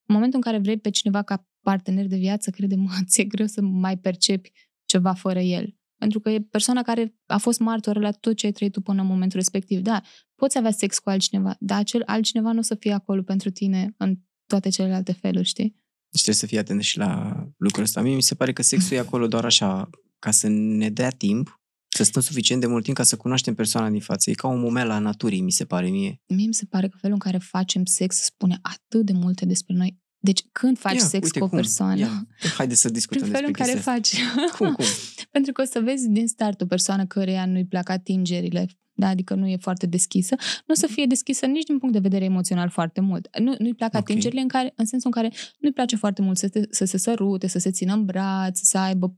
În momentul în care vrei pe cineva ca partener de viață, crede-mă, ți-e greu să mai percepi ceva fără el. Pentru că e persoana care a fost martoră la tot ce ai trăit tu până în momentul respectiv. Da, poți avea sex cu altcineva, dar acel altcineva nu o să fie acolo pentru tine în toate celelalte feluri, știi? Deci trebuie să fii atent și la lucrul ăsta. Mie mi se pare că sexul e acolo doar așa, ca să ne dea timp, să stăm suficient de mult timp ca să cunoaștem persoana din față. E ca o mumela a naturii, mi se pare mie. Mie mi se pare că felul în care facem sex spune atât de multe despre noi, deci când faci ia, sex uite, cu o cum? persoană? Ia. Haideți să discutăm Prin felul în care faci. Cum, cum? Pentru că o să vezi din start o persoană căreia nu-i plac atingerile, da? adică nu e foarte deschisă, nu o să fie deschisă nici din punct de vedere emoțional foarte mult. Nu, nu-i plac okay. atingerile în, care, în sensul în care nu-i place foarte mult să, te, să se sărute, să se țină în braț, să aibă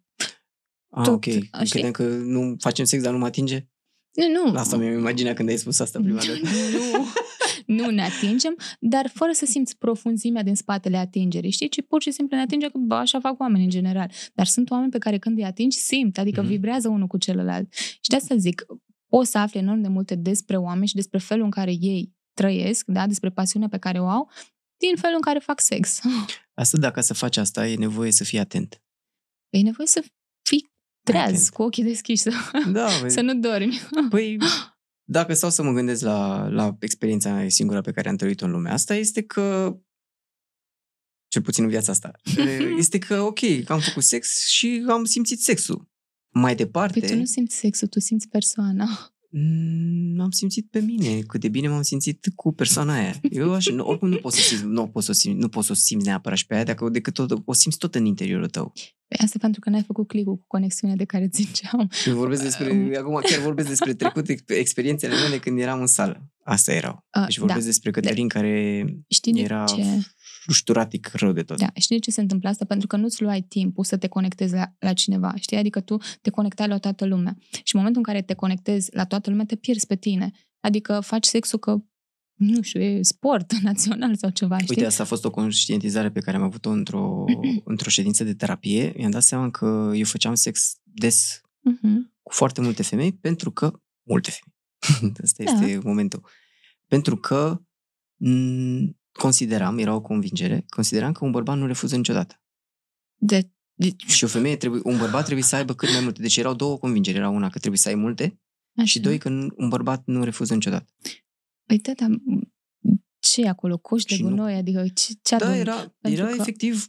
A, ah, tot, ok. Credem că nu facem sex, dar nu mă atinge? Nu, nu. Asta mi-am imaginat când ai spus asta prima dată. nu, nu ne atingem, dar fără să simți profunzimea din spatele atingerii, știi? Ci pur și simplu ne atinge că bă, așa fac oamenii în general. Dar sunt oameni pe care când îi atingi simt, adică mm-hmm. vibrează unul cu celălalt. Și de asta zic, poți să afli enorm de multe despre oameni și despre felul în care ei trăiesc, da? despre pasiunea pe care o au, din felul în care fac sex. Asta dacă să faci asta, e nevoie să fii atent. E nevoie să treaz, okay. cu ochii deschiși, să, da, să păi- nu dormi. Păi, dacă stau să mă gândesc la, la experiența singura singură pe care am trăit-o în lumea asta, este că cel puțin în viața asta, este că, ok, am făcut sex și am simțit sexul. Mai departe... Păi tu nu simți sexul, tu simți persoana n-am mm, simțit pe mine cât de bine m-am simțit cu persoana aia. Eu așa, oricum nu poți să simți, nu poți să simți, nu poți să simți neapărat și pe aia, dacă decât tot, o simți tot în interiorul tău. Pe păi asta pentru că n-ai făcut clicul cu conexiunea de care ziceam. Eu vorbesc despre, uh, acum chiar vorbesc despre trecut, experiențele mele când eram în sală. Asta erau. Ah, deci vorbesc da. despre da. Cătălin de... care Știi era ce? șturatic rău de tot. Da, știi de ce se întâmplă asta? Pentru că nu-ți luai timpul să te conectezi la, la cineva, știi? Adică tu te conectai la toată lumea. Și în momentul în care te conectezi la toată lumea, te pierzi pe tine. Adică faci sexul că nu știu, e sport național sau ceva, știi? Uite, asta a fost o conștientizare pe care am avut-o într-o, într-o ședință de terapie. Mi-am dat seama că eu făceam sex des uh-huh. cu foarte multe femei pentru că... Multe femei. asta da. este momentul. Pentru că consideram, era o convingere, consideram că un bărbat nu refuză niciodată. De, de... Și o femeie trebuie, un bărbat trebuie să aibă cât mai multe. Deci erau două convingeri. Era una că trebuie să ai multe Așa. și doi că un bărbat nu refuză niciodată. Păi da, dar ce acolo? Coș de gunoi? Nu... Adică ce, ce Da, era, era că... efectiv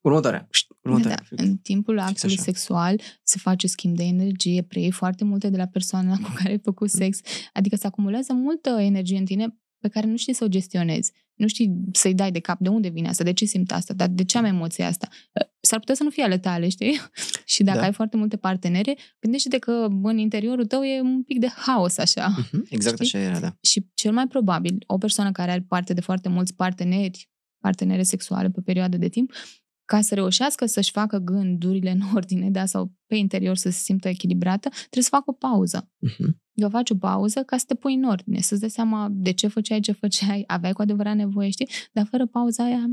Următoarea. următoarea. Da, în timpul actului așa. sexual se face schimb de energie, preiei foarte multe de la persoana cu care ai făcut mm. sex. Adică se acumulează multă energie în tine pe care nu știi să o gestionezi. Nu știi să-i dai de cap de unde vine asta, de ce simt asta, dar de ce am emoția asta. Eh, s-ar putea să nu fie ale tale, știi? și dacă da. ai foarte multe partenere, gândește-te că în interiorul tău e un pic de haos așa. Mhm, exact știi? așa era, da. Și cel mai probabil, o persoană care are parte de foarte mulți parteneri, partenere sexuale pe perioadă de timp, ca să reușească să-și facă gândurile în ordine, da, sau pe interior să se simtă echilibrată, trebuie să facă o pauză. Uh-huh. Eu faci o pauză ca să te pui în ordine, să-ți dai seama de ce făceai, ce făceai, aveai cu adevărat nevoie, știi? Dar fără pauza aia,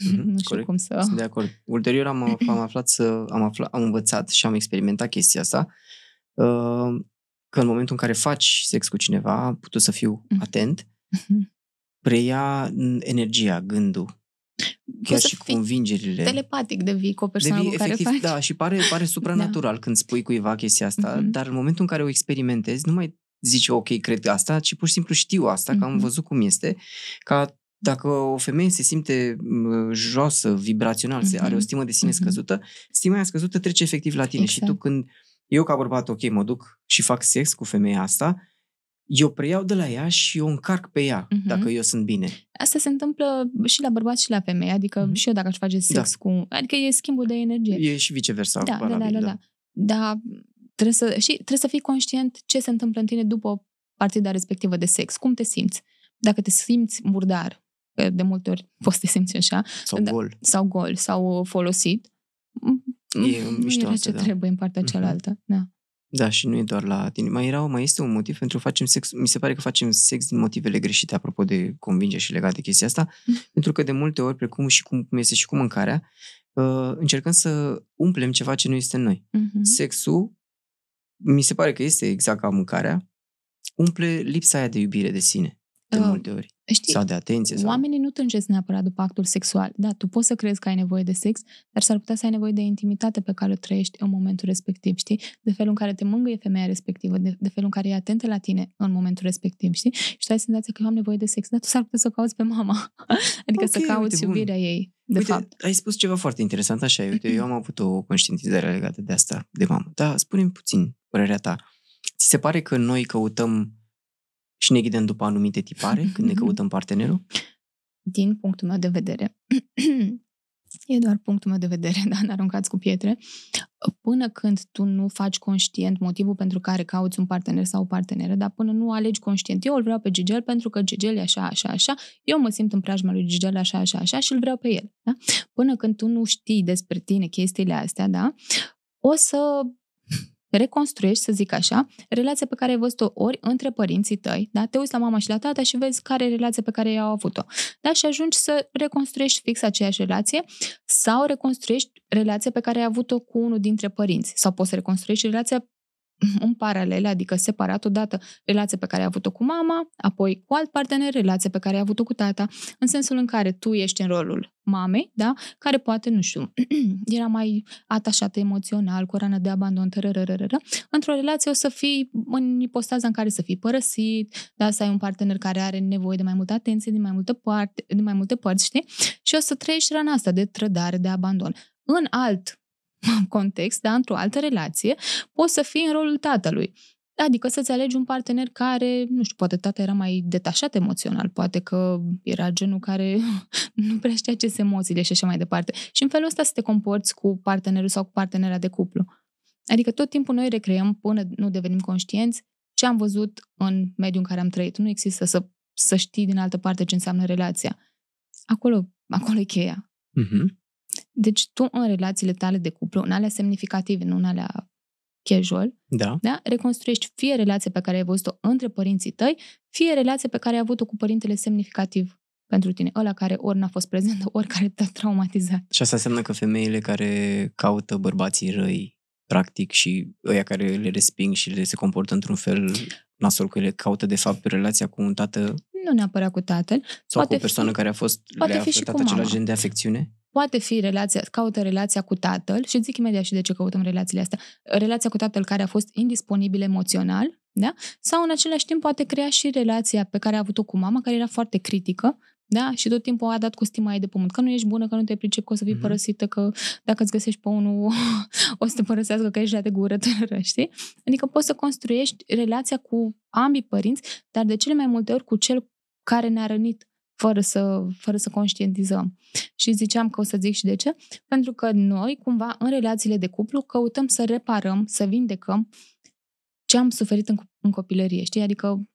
Mm-hmm, nu știu corect. cum să... Sunt de acord. Ulterior am, am aflat, să, am aflat, am învățat și am experimentat chestia asta, uh, că în momentul în care faci sex cu cineva, am putut să fiu mhm. atent, mhm. preia energia, gândul, chiar și convingerile. Telepatic devii cu o persoană devii, cu efectiv, care faci. Da, și pare, pare da. supranatural da. când spui cuiva chestia asta, mm-hmm. dar în momentul în care o experimentezi, nu mai zici, ok, cred asta, ci pur și simplu știu asta, mm-hmm. că am mhm. văzut cum este, ca dacă o femeie se simte josă, vibrațional, mm-hmm. are o mhm. stimă de sine mm-hmm. scăzută, stima aia scăzută trece efectiv la tine exact. și tu exact. când eu ca bărbat, ok, mă duc și fac sex cu femeia asta, eu preiau de la ea și eu încarc pe ea, uh-huh. dacă eu sunt bine. Asta se întâmplă și la bărbați și la femei, adică uh-huh. și eu dacă aș face da. sex da. cu... Adică e schimbul de energie. E și viceversa. Da, da, da, da, da. da. Dar trebuie să, și trebuie să fii conștient ce se întâmplă în tine după partida respectivă de sex. Cum te simți? Dacă te simți murdar, că de multe ori poți să te simți așa. Sau da, gol. Sau gol, sau folosit. E mișto ce da. trebuie în partea uh-huh. cealaltă. Da. Da, și nu e doar la tine. Mai, era, mai este un motiv pentru că facem sex. Mi se pare că facem sex din motivele greșite, apropo de convingere și legate de chestia asta, mm pentru că de multe ori, precum și cum, cum este și cu mâncarea, uh, încercăm să umplem ceva ce nu este în noi. Mm-hmm. Sexul, mi se pare că este exact ca mâncarea, umple lipsa aia de iubire de sine de ă, multe ori. Știi, sau de atenție. Sau... Oamenii nu tânjesc neapărat după actul sexual. Da, tu poți să crezi că ai nevoie de sex, dar s-ar putea să ai nevoie de intimitate pe care o trăiești în momentul respectiv, știi? De felul în care te mângâie femeia respectivă, de, de felul în care e atentă la tine în momentul respectiv, știi? Și tu ai senzația că eu am nevoie de sex, dar tu s-ar putea să o cauți pe mama. adică okay, să cauți uite, iubirea bun. ei, de uite, fapt. ai spus ceva foarte interesant așa, uite, eu am avut o conștientizare legată de asta, de mamă. Da, spune-mi puțin părerea ta. Ți se pare că noi căutăm și ne ghidăm după anumite tipare când ne mhm. căutăm partenerul? Din punctul meu de vedere, e doar punctul meu de vedere, dar da, aruncați cu pietre, până când tu nu faci conștient motivul pentru care cauți un partener sau o parteneră, dar până nu alegi conștient, eu îl vreau pe Gigel pentru că Gigel e așa, așa, așa, eu mă simt în preajma lui Gigel așa, așa, așa și îl vreau pe el. Da? Până când tu nu știi despre tine chestiile astea, da, o să reconstruiești, să zic așa, relația pe care ai văzut-o ori între părinții tăi, da? te uiți la mama și la tata și vezi care e relația pe care i au avut-o. Da? Și ajungi să reconstruiești fix aceeași relație sau reconstruiești relația pe care ai avut-o cu unul dintre părinți sau poți să reconstruiești relația în paralel, adică separat odată, relația pe care ai avut-o cu mama, apoi cu alt partener, relația pe care ai avut-o cu tata, în sensul în care tu ești în rolul mamei, da? care poate, nu știu, era mai atașată emoțional, cu rană de abandon, într-o relație o să fii în ipostaza în care să fii părăsit, da? să ai un partener care are nevoie de mai multă atenție, din mai multe, parte, din mai multe părți, știi? Și o să trăiești rana asta de trădare, de abandon. În alt context, dar într-o altă relație, poți să fii în rolul tatălui. Adică să-ți alegi un partener care, nu știu, poate tata era mai detașat emoțional, poate că era genul care nu prea știa ce sunt emoțiile și așa mai departe. Și în felul ăsta să te comporți cu partenerul sau cu partenera de cuplu. Adică tot timpul noi recreăm până nu devenim conștienți ce am văzut în mediul în care am trăit. Nu există să, să știi din altă parte ce înseamnă relația. Acolo, acolo e cheia. Mm-hmm. Deci tu în relațiile tale de cuplu, în alea semnificative, nu în alea casual, da. Da? reconstruiești fie relația pe care ai văzut-o între părinții tăi, fie relația pe care ai avut-o cu părintele semnificativ pentru tine, ăla care ori n-a fost prezent, ori care te-a traumatizat. Și asta înseamnă că femeile care caută bărbații răi, practic, și ăia care le resping și le se comportă într-un fel nasol, că ele caută, de fapt, relația cu un tată... Nu neapărat cu tatăl. Sau poate cu o persoană fi, care a fost, poate le-a fi și cu mama. același gen de afecțiune? poate fi relația, caută relația cu tatăl și zic imediat și de ce căutăm relațiile astea, relația cu tatăl care a fost indisponibil emoțional, da? Sau în același timp poate crea și relația pe care a avut-o cu mama, care era foarte critică, da? Și tot timpul a dat cu stima ei de pământ, că nu ești bună, că nu te pricep, că o să fii mm-hmm. părăsită, că dacă îți găsești pe unul o să te părăsească, că ești la de gură tără, știi? Adică poți să construiești relația cu ambii părinți, dar de cele mai multe ori cu cel care ne-a rănit fără să, fără să conștientizăm. Și ziceam că o să zic și de ce, pentru că noi, cumva, în relațiile de cuplu, căutăm să reparăm, să vindecăm ce am suferit în, în copilărie, știi? Adică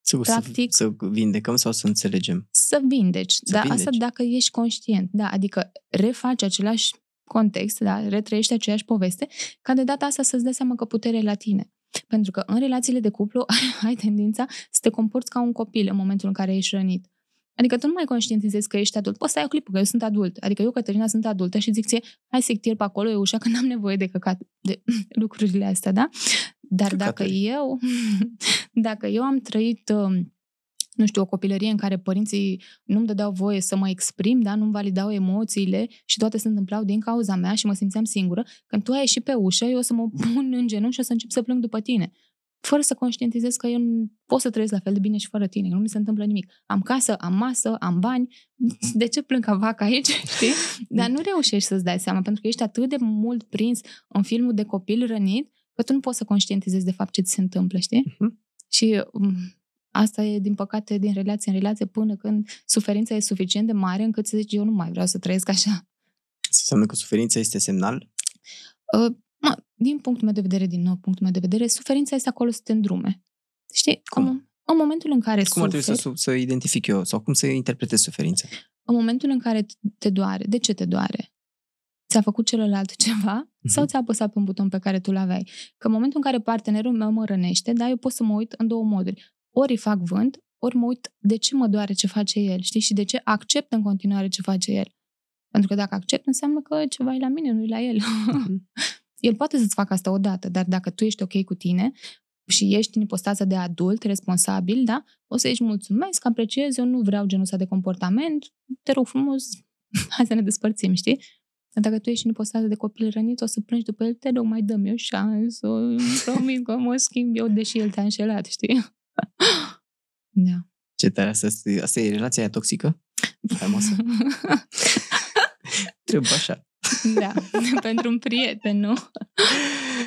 să, practic, să, să vindecăm sau să înțelegem? Să vindeci, să da, vindeci. asta dacă ești conștient, da, adică refaci același context, da, retrăiești aceeași poveste, ca de data asta să-ți dai seama că puterea e la tine. Pentru că în relațiile de cuplu ai, ai tendința să te comporți ca un copil în momentul în care ești rănit. Adică tu nu mai conștientizezi că ești adult. Poți să ai o clipă, că eu sunt adult. Adică eu, Cătălina, sunt adultă și zic ție, hai sectir pe acolo, e ușa, că n-am nevoie de căcat, de lucrurile astea, da? Dar Căcate. dacă eu, dacă eu am trăit um, nu știu, o copilărie în care părinții nu-mi dădeau voie să mă exprim, da? nu-mi validau emoțiile și toate se întâmplau din cauza mea și mă simțeam singură, când tu ai ieșit pe ușă, eu o să mă pun în genunchi și o să încep să plâng după tine fără să conștientizez că eu pot să trăiesc la fel de bine și fără tine, nu mi se întâmplă nimic. Am casă, am masă, am bani, de ce plâng ca vaca aici, știi? Dar nu reușești să-ți dai seama, pentru că ești atât de mult prins în filmul de copil rănit, că tu nu poți să conștientizezi de fapt ce ți se întâmplă, știi? Uh-huh. Și mm, asta e, din păcate, din relație în relație, până când suferința e suficient de mare încât să zici, eu nu mai vreau să trăiesc așa. Înseamnă că suferința este semnal? Uh, Mă, din punctul meu de vedere, din nou, punctul meu de vedere, suferința este acolo să te îndrume. Știi? Ah. Cum? În, în momentul în care Cum suferi, ar trebui să, să identific eu? Sau cum să interpretez suferința? În momentul în care te doare, de ce te doare? Ți-a făcut celălalt ceva? Mm-hmm. Sau mhm. ți-a apăsat pe un buton pe care tu l-aveai? Că în momentul în care partenerul meu mă rănește, da, eu pot să mă uit în două moduri. Ori îi fac vânt, ori mă uit de ce mă doare ce face el, știi? Și de ce accept în continuare ce face el. Pentru că dacă accept, înseamnă că ceva e la mine, nu e la el. Mm-hmm. El poate să-ți facă asta odată, dar dacă tu ești ok cu tine și ești în ipostața de adult responsabil, da, o să ești mulțumesc, apreciez, eu nu vreau genul ăsta de comportament, te rog frumos, hai să ne despărțim, știi? Dar dacă tu ești în ipostaza de copil rănit, o să plângi după el, te rog, mai dăm eu șansă, îmi promit că mă schimb eu, deși el te-a înșelat, știi? da. Ce tare, asta, asta e relația aia toxică? Faimoasă. Trebuie așa. Da, pentru un prieten, nu?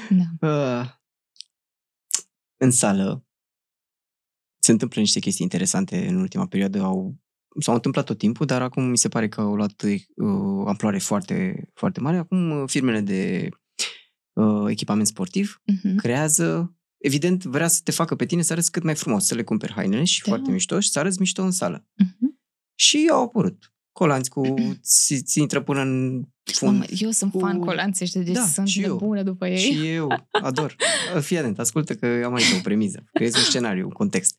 Da. Uh, în sală se întâmplă niște chestii interesante în ultima perioadă. Au, s-au întâmplat tot timpul, dar acum mi se pare că au luat uh, amploare foarte, foarte mare. Acum uh, firmele de uh, echipament sportiv uh-huh. creează evident, vrea să te facă pe tine să arăți cât mai frumos, să le cumperi hainele și da. foarte mișto și să arăți mișto în sală. Uh-huh. Și au apărut colanți cu, ți, ți intră până în Fun, deci, eu sunt cu... fan colanțește, deci da, sunt și eu. bună după ei. Și eu, ador. Fii atent, ascultă că am aici o premiză. Că este un scenariu, un context.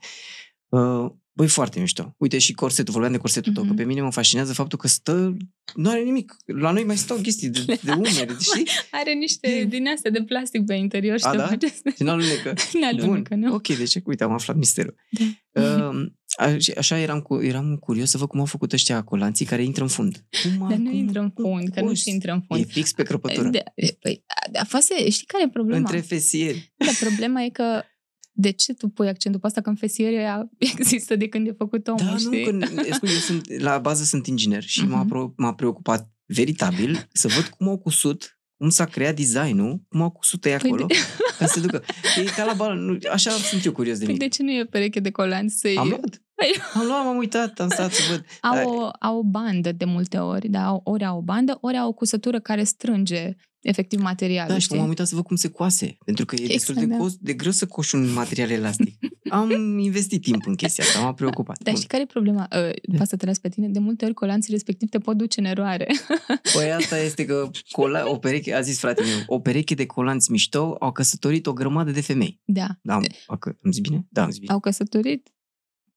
Uh, Băi, foarte mișto. Uite și corsetul, vorbeam de corsetul mm-hmm. tău, că mhm. pe mine mă fascinează faptul că stă, nu are nimic. La noi mai stau chestii de, de umeri, știi? Are niște din astea de plastic pe interior da? și A, da? Și nu alunecă. nu alunecă, nu? Ok, deci, uite, am aflat misterul. Uh, așa eram, cu, eram curios să văd cum au făcut ăștia acolanții care intră în fund. Cum, Dar nu cum, intră în fund, că nu și intră în fund. E fix pe crăpătură. De, da, păi, știi care e problema? Între fesieri. Da, problema e că de ce tu pui accentul pe asta? Că înfesierea există de când e făcut omul, Da, știi? nu, că, spun, eu sunt, la bază sunt inginer și uh-huh. m-a, mhm. pro, m-a preocupat veritabil să văd cum au cusut cum s-a creat designul, cum au cusut ei păi acolo, păi de... ca să se ducă. E ca la bal, nu, așa sunt eu curios de păi mine. de ce nu e o pereche de colanți să Am luat. Păi- am luat, am uitat, am stat să văd. Au dar... au o bandă de multe ori, da? ori au o bandă, ori au o cusătură care strânge efectiv materialul. Da, știi? și m-am uitat să văd cum se coase, pentru că e exact, destul de, da. cost, de greu să coși un material elastic. am investit timp în chestia asta, m-a preocupat. Dar Bun. și care e problema? Uh, ă, să te las pe tine, de multe ori colanții respectiv te pot duce în eroare. păi asta este că cola, o pereche, a zis fratele meu, o pereche de colanți mișto au căsătorit o grămadă de femei. Da. da am, am zis bine? Da, am zis bine. Au căsătorit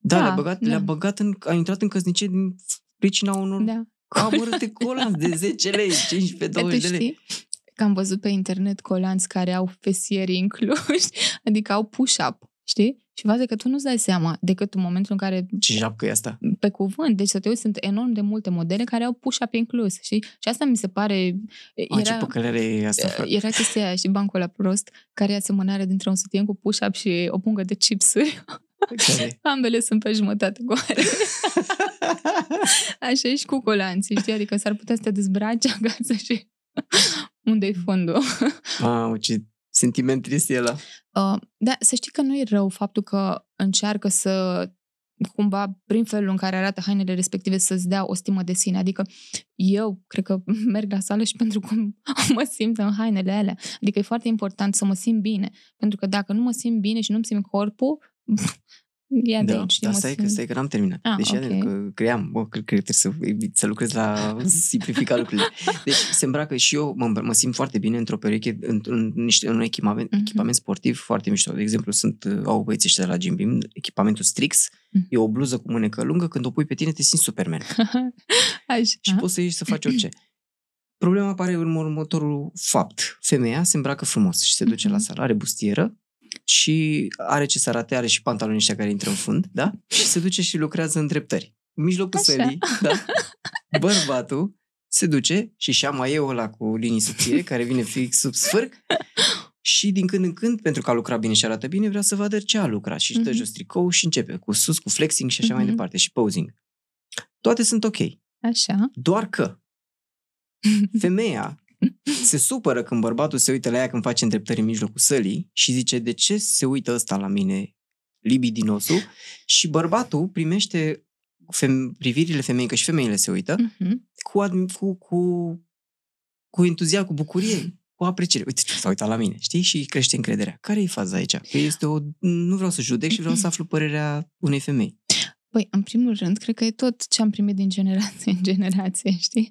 da, da le-a, băgat, da. le-a băgat în, a intrat în căsnicie din pricina unor da. amărâte colanți de 10 lei, 15, 20 de lei. că am văzut pe internet colanți care au fesieri incluși, adică au push-up, știi? Și văd că tu nu-ți dai seama decât în momentul în care... Ce japcă e asta? Pe cuvânt. Deci, să te uiți, sunt enorm de multe modele care au push-up inclus, și, Și asta mi se pare... Era, A, ce păcălere e asta, Era chestia aia și bancul la prost, care e asemănare dintre un sutien cu push-up și o pungă de chipsuri. Okay. Ambele sunt pe jumătate goare. Așa și cu colanții, știi? Adică s-ar putea să te dezbraci acasă și unde-i fundul. Wow, ce sentiment trist e ăla. Uh, da, să știi că nu e rău faptul că încearcă să cumva prin felul în care arată hainele respective să-ți dea o stimă de sine. Adică eu cred că merg la sală și pentru cum mă simt în hainele alea. Adică e foarte important să mă simt bine. Pentru că dacă nu mă simt bine și nu-mi simt corpul, Ia de da, aici. da, stai că, stai că n-am terminat. Ah, deci, okay. că cream, bă, cred că trebuie să, să lucrez la simplifica lucrurile. Deci, se îmbracă și eu mă, mă simt foarte bine într-o pereche, într-un, niște, în un echipament, mm-hmm. echipament sportiv foarte mișto. De exemplu, sunt, uh, au băieții ăștia de la Jim Beam, echipamentul Strix, mm-hmm. e o bluză cu mânecă lungă, când o pui pe tine te simți Superman. Așa. Și poți să ieși să faci orice. Problema apare în următorul fapt. Femeia se îmbracă frumos și se duce mm-hmm. la sală, are bustieră, și are ce să arate, are și pantaloni ăștia care intră în fund, da? Și se duce și lucrează în dreptări. În mijlocul Așa. sălii, da? Bărbatul se duce și și-a mai eu ăla cu linii subțire, care vine fix sub sfârc, și din când în când, pentru că a lucrat bine și arată bine, vrea să vadă ce a lucrat și își dă mhm. jos tricou și începe cu sus, cu flexing și așa mm-hmm. mai mhm. departe și posing. Toate sunt ok. Așa. Doar că femeia se supără când bărbatul se uită la ea când face îndreptări în mijlocul sălii și zice de ce se uită ăsta la mine libidinosul și bărbatul primește fem- privirile femei, că și femeile se uită, uh-huh. cu, admi- cu, cu, cu entuziasm, cu bucurie, cu apreciere. Uite, s-a uitat la mine, știi? Și crește încrederea. Care e faza aici? Că este o... Nu vreau să judec și vreau să aflu părerea unei femei. Păi, în primul rând, cred că e tot ce am primit din generație în generație, știi?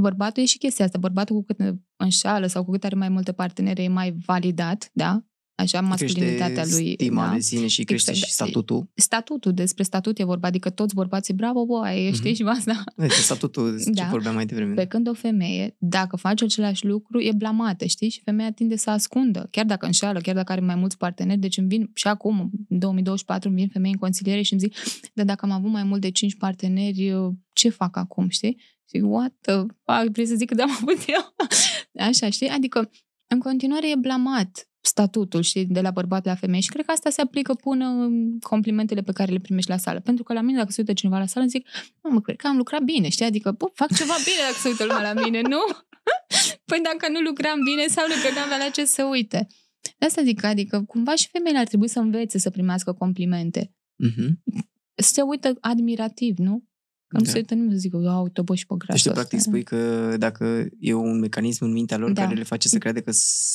bărbatul e și chestia asta. Bărbatul cu cât înșală sau cu cât are mai multe partenere e mai validat, da? Așa, masculinitatea crește lui. stima da? de sine și crește exact, și statutul. Statutul, despre statut e vorba, adică toți bărbații, bravo, ai, ești mhm. mm-hmm. și asta. Deci statutul, ce da. vorbeam mai devreme. Pe când o femeie, dacă face același lucru, e blamată, știi? Și femeia tinde să ascundă, chiar dacă înșală, chiar dacă are mai mulți parteneri. Deci îmi vin și acum, în 2024, îmi vin femei în consiliere și îmi zic, dar dacă am avut mai mult de 5 parteneri, ce fac acum, știi? Și what the fuck, vrei să zic că am avut eu? Așa, știi? Adică, în continuare e blamat statutul, și de la bărbat la femeie. Și cred că asta se aplică până în complimentele pe care le primești la sală. Pentru că la mine, dacă se uită cineva la sală, zic, nu, mă, cred că am lucrat bine, știi? Adică, bă, fac ceva bine dacă se uită lumea la mine, nu? păi dacă nu lucram bine, sau că nu avea la ce să uite. De asta zic, adică, cumva și femeile ar trebui să învețe să primească complimente. Mm-hmm. Se uită admirativ, nu? Că da. nu se uită nimeni să zică, da, uite, bă, și pe grasul Deci, practic, spui că dacă e un mecanism în mintea lor da. care le face să creadă că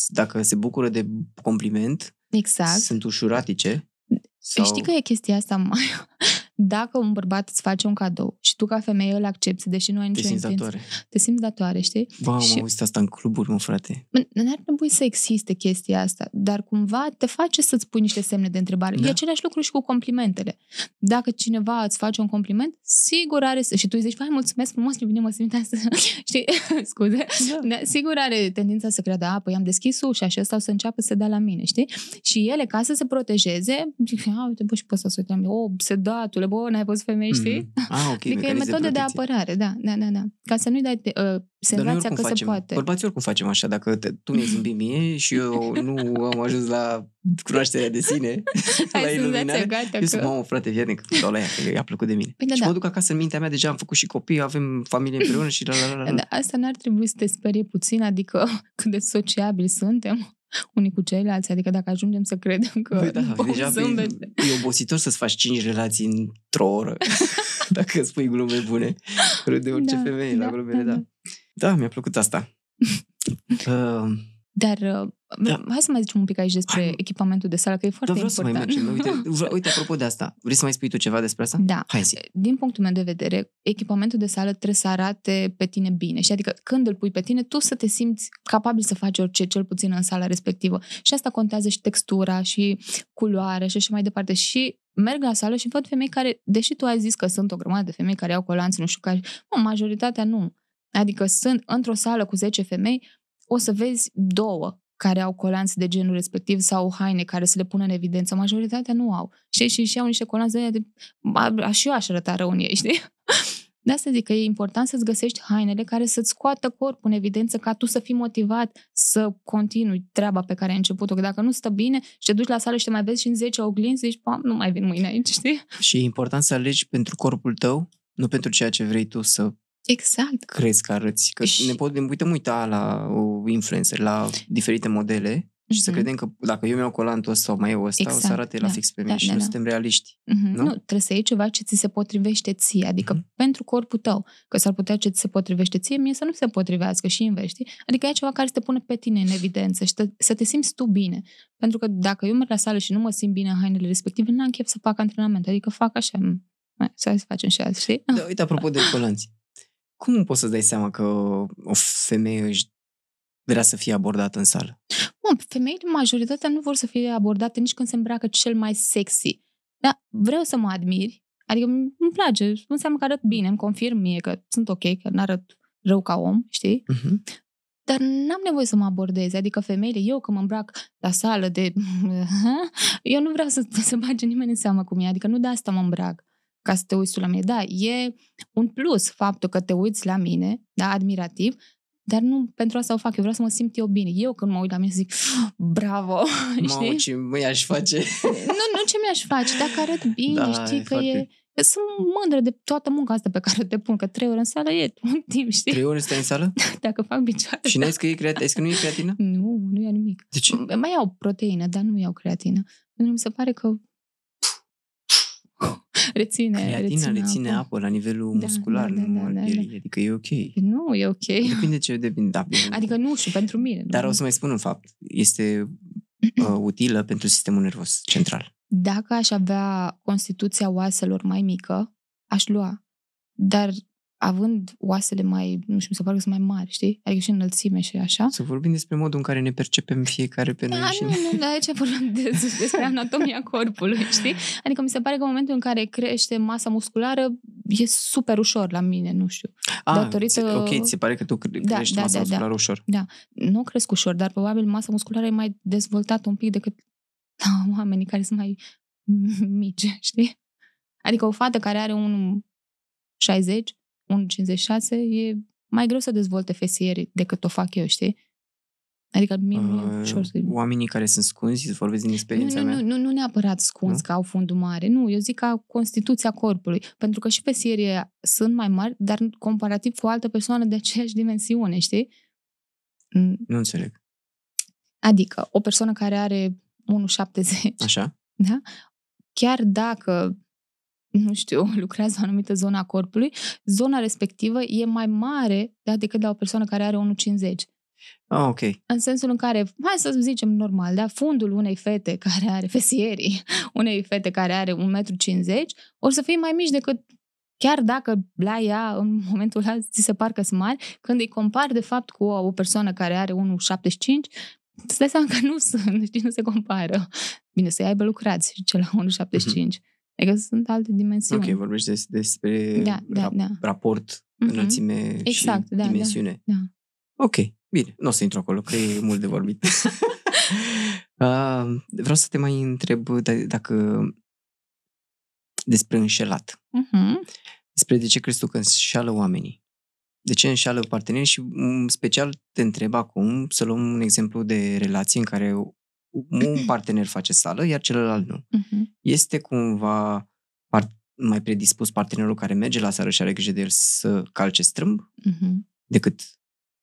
dacă se bucură de compliment, exact. sunt ușuratice. Păi sau... Știi că e chestia asta mai... dacă un bărbat îți face un cadou și tu ca femeie îl accepti, deși nu ai nicio intenție, te simți datoare, știi? Ba, și... am auzit asta în cluburi, mă, frate. Nu ar trebui să existe chestia asta, dar cumva te face să-ți pui niște semne de întrebare. Da. E același lucru și cu complimentele. Dacă cineva îți face un compliment, sigur are să... și tu îi zici, vai, mulțumesc frumos, mi vine mă simt asta, știi? Scuze. Da. da. sigur are tendința să creadă, a, păi am deschis ușa și asta o să înceapă să dea la mine, știi? Și ele, ca să se protejeze, zic, a, uite, bă, și pe ăsta să uităm, o, oh, sedatul, bă, n-ai văzut femeie, mm-hmm. știi? Ah, ok. adică e metodă de, de apărare, da, da, da, da. Ca să nu-i dai uh, senzația că facem, se poate. Bărbații oricum facem așa, dacă te, tu mi-ai zâmbit mie și eu nu am ajuns la cunoașterea de sine, Hai la iluminare, gata eu sunt că... mamă, frate, viernic, dau la ea, că i-a plăcut de mine. Păi, da, și da. mă duc acasă în mintea mea, deja am făcut și copii, avem familie împreună și la la la. la. Da, asta n-ar trebui să te sperie puțin, adică cât de sociabil suntem unii cu ceilalți, adică dacă ajungem să credem că păi da, deja zâmbete... e obositor să-ți faci cinci relații într-o oră, dacă îți pui glume bune. Râde orice da, femeie da, la glumele, da, da, da. Da, mi-a plăcut asta. Ehm. uh... Dar da. Hai să mai zicem un pic aici despre Hai, echipamentul de sală, că e foarte da, vreau important. Să mai mergem. Uite, uite, apropo de asta, vrei să mai spui tu ceva despre asta? Da. Hai zi. Din punctul meu de vedere, echipamentul de sală trebuie să arate pe tine bine. Și adică când îl pui pe tine, tu să te simți capabil să faci orice, cel puțin în sala respectivă. Și asta contează și textura, și culoarea și așa mai departe. Și merg la sală și văd femei care, deși tu ai zis că sunt o grămadă de femei care au colanți, nu știu care, mă, majoritatea nu. Adică sunt într-o sală cu 10 femei, o să vezi două care au colanți de genul respectiv sau haine care să le pună în evidență. Majoritatea nu au. Și și și au niște colanți de, de a, și eu aș arăta rău în ei, știi? De asta zic că e important să-ți găsești hainele care să-ți scoată corpul în evidență ca tu să fii motivat să continui treaba pe care ai început-o. Că dacă nu stă bine și te duci la sală și te mai vezi și în 10 oglinzi, zici, pam, nu mai vin mâine aici, știi? Și e important să alegi pentru corpul tău, nu pentru ceea ce vrei tu să Exact. crezi că arăți. Că și... ne, pot, ne putem uita la o influencer, la diferite modele mm-hmm. și să mhm. credem că dacă eu mi-au colantul ăsta sau mai eu ăsta, exact. o să exact, arate da. la fix pe da, mine da, și da, nu da. suntem realiști. Mm-hmm. Nu? nu, trebuie să iei ceva ce ți se potrivește ție, adică mm-hmm. pentru corpul tău. Că s-ar putea ce ți se potrivește ție, mie să nu se potrivească și investi, Adică e ceva care să te pune pe tine în evidență și te, să te simți tu bine. Pentru că dacă eu merg la sală și nu mă simt bine în hainele respective, n-am chef să fac antrenament. Adică fac așa, să facem și azi, știi? Da, uite, apropo de colanți. Cum poți să dai seama că o femeie își vrea să fie abordată în sală? Bun, femeile, majoritatea nu vor să fie abordate nici când se îmbracă cel mai sexy. Dar vreau să mă admiri, adică îmi place, înseamnă că arăt bine, îmi confirm mie că sunt ok, că nu arăt rău ca om, știi? Uh-huh. Dar n-am nevoie să mă abordez, adică femeile, eu când mă îmbrac la sală de... eu nu vreau să, se bage nimeni în seamă cu mine, adică nu de asta mă îmbrac ca să te uiți la mine. Da, e un plus faptul că te uiți la mine, da, admirativ, dar nu pentru asta o fac, eu vreau să mă simt eu bine. Eu când mă uit la mine zic, bravo, Mamă, ce mi-aș face? nu, nu ce mi-aș face, dacă arăt bine, da, știi, că foarte... e... Sunt mândră de toată munca asta pe care o depun, că trei ore în sală e un timp, știi? Trei ore stai în sală? Da, dacă fac picioare. Și da. n-ai că, e creat... că nu e creatină? Nu, nu e nimic. De ce? Mai iau proteină, dar nu iau creatină. Pentru mi se pare că reține, Creatina reține, reține apă. apă la nivelul da, muscular, da, nu da, al da, pielii. Da. Adică e ok. Nu, e ok. Depinde ce depinde. Da, Adică nu și pentru mine. Dar nu. o să mai spun un fapt. Este uh, utilă pentru sistemul nervos central. Dacă aș avea constituția oaselor mai mică, aș lua. Dar având oasele mai, nu știu, mi se pare că sunt mai mari, știi? Adică și înălțime și așa. Să vorbim despre modul în care ne percepem fiecare pe noi da, și... Nu, nu, dar aici vorbim de, despre anatomia corpului, știi? Adică mi se pare că în momentul în care crește masa musculară, e super ușor la mine, nu știu. A, ah, datorită... ok, ți se pare că tu da, crești da, masa da, da, musculară da. ușor. Da, nu cresc ușor, dar probabil masa musculară e mai dezvoltată un pic decât la oamenii care sunt mai mici, știi? Adică o fată care are un 60 1,56 e mai greu să dezvolte fesieri decât o fac eu, știi? Adică mie mie uh, să... Oamenii care sunt scunzi, vorbesc din experiența nu, nu, mea? Nu, nu, nu neapărat scunzi, nu? că au fundul mare. Nu, eu zic ca constituția corpului. Pentru că și pesierii sunt mai mari, dar comparativ cu o altă persoană de aceeași dimensiune, știi? Mm. Nu înțeleg. Adică, o persoană care are 1,70. Așa. Da? Chiar dacă nu știu, lucrează o anumită zonă a corpului, zona respectivă e mai mare da, decât la o persoană care are 1,50. Ah, ok. În sensul în care, hai să zicem normal, da, fundul unei fete care are fesierii, unei fete care are 1,50 m, o să fie mai mici decât chiar dacă la ea în momentul ăla ți se par că sunt mari, când îi compari de fapt cu o, o persoană care are 1,75, îți dai seama că nu sunt, știi, nu se compară. Bine, să-i aibă lucrați, cel la 1,75. Mm-hmm. Adică sunt alte dimensiuni. Ok, vorbești des, despre da, da, ra- da. raport, mm-hmm. înălțime exact, și da, da, dimensiune. Da, da. Ok, bine. Nu o să intru acolo, că e mult de vorbit. uh, vreau să te mai întreb d- da, dacă despre înșelat. Mm-hmm. Despre de ce crezi tu că înșeală oamenii? De ce înșeală partenerii? Și în mm, special te întreb acum să luăm un exemplu de relație în care un partener face sală, iar celălalt nu. Uh-huh. Este cumva part- mai predispus partenerul care merge la sală și are grijă de el să calce strâmb uh-huh. decât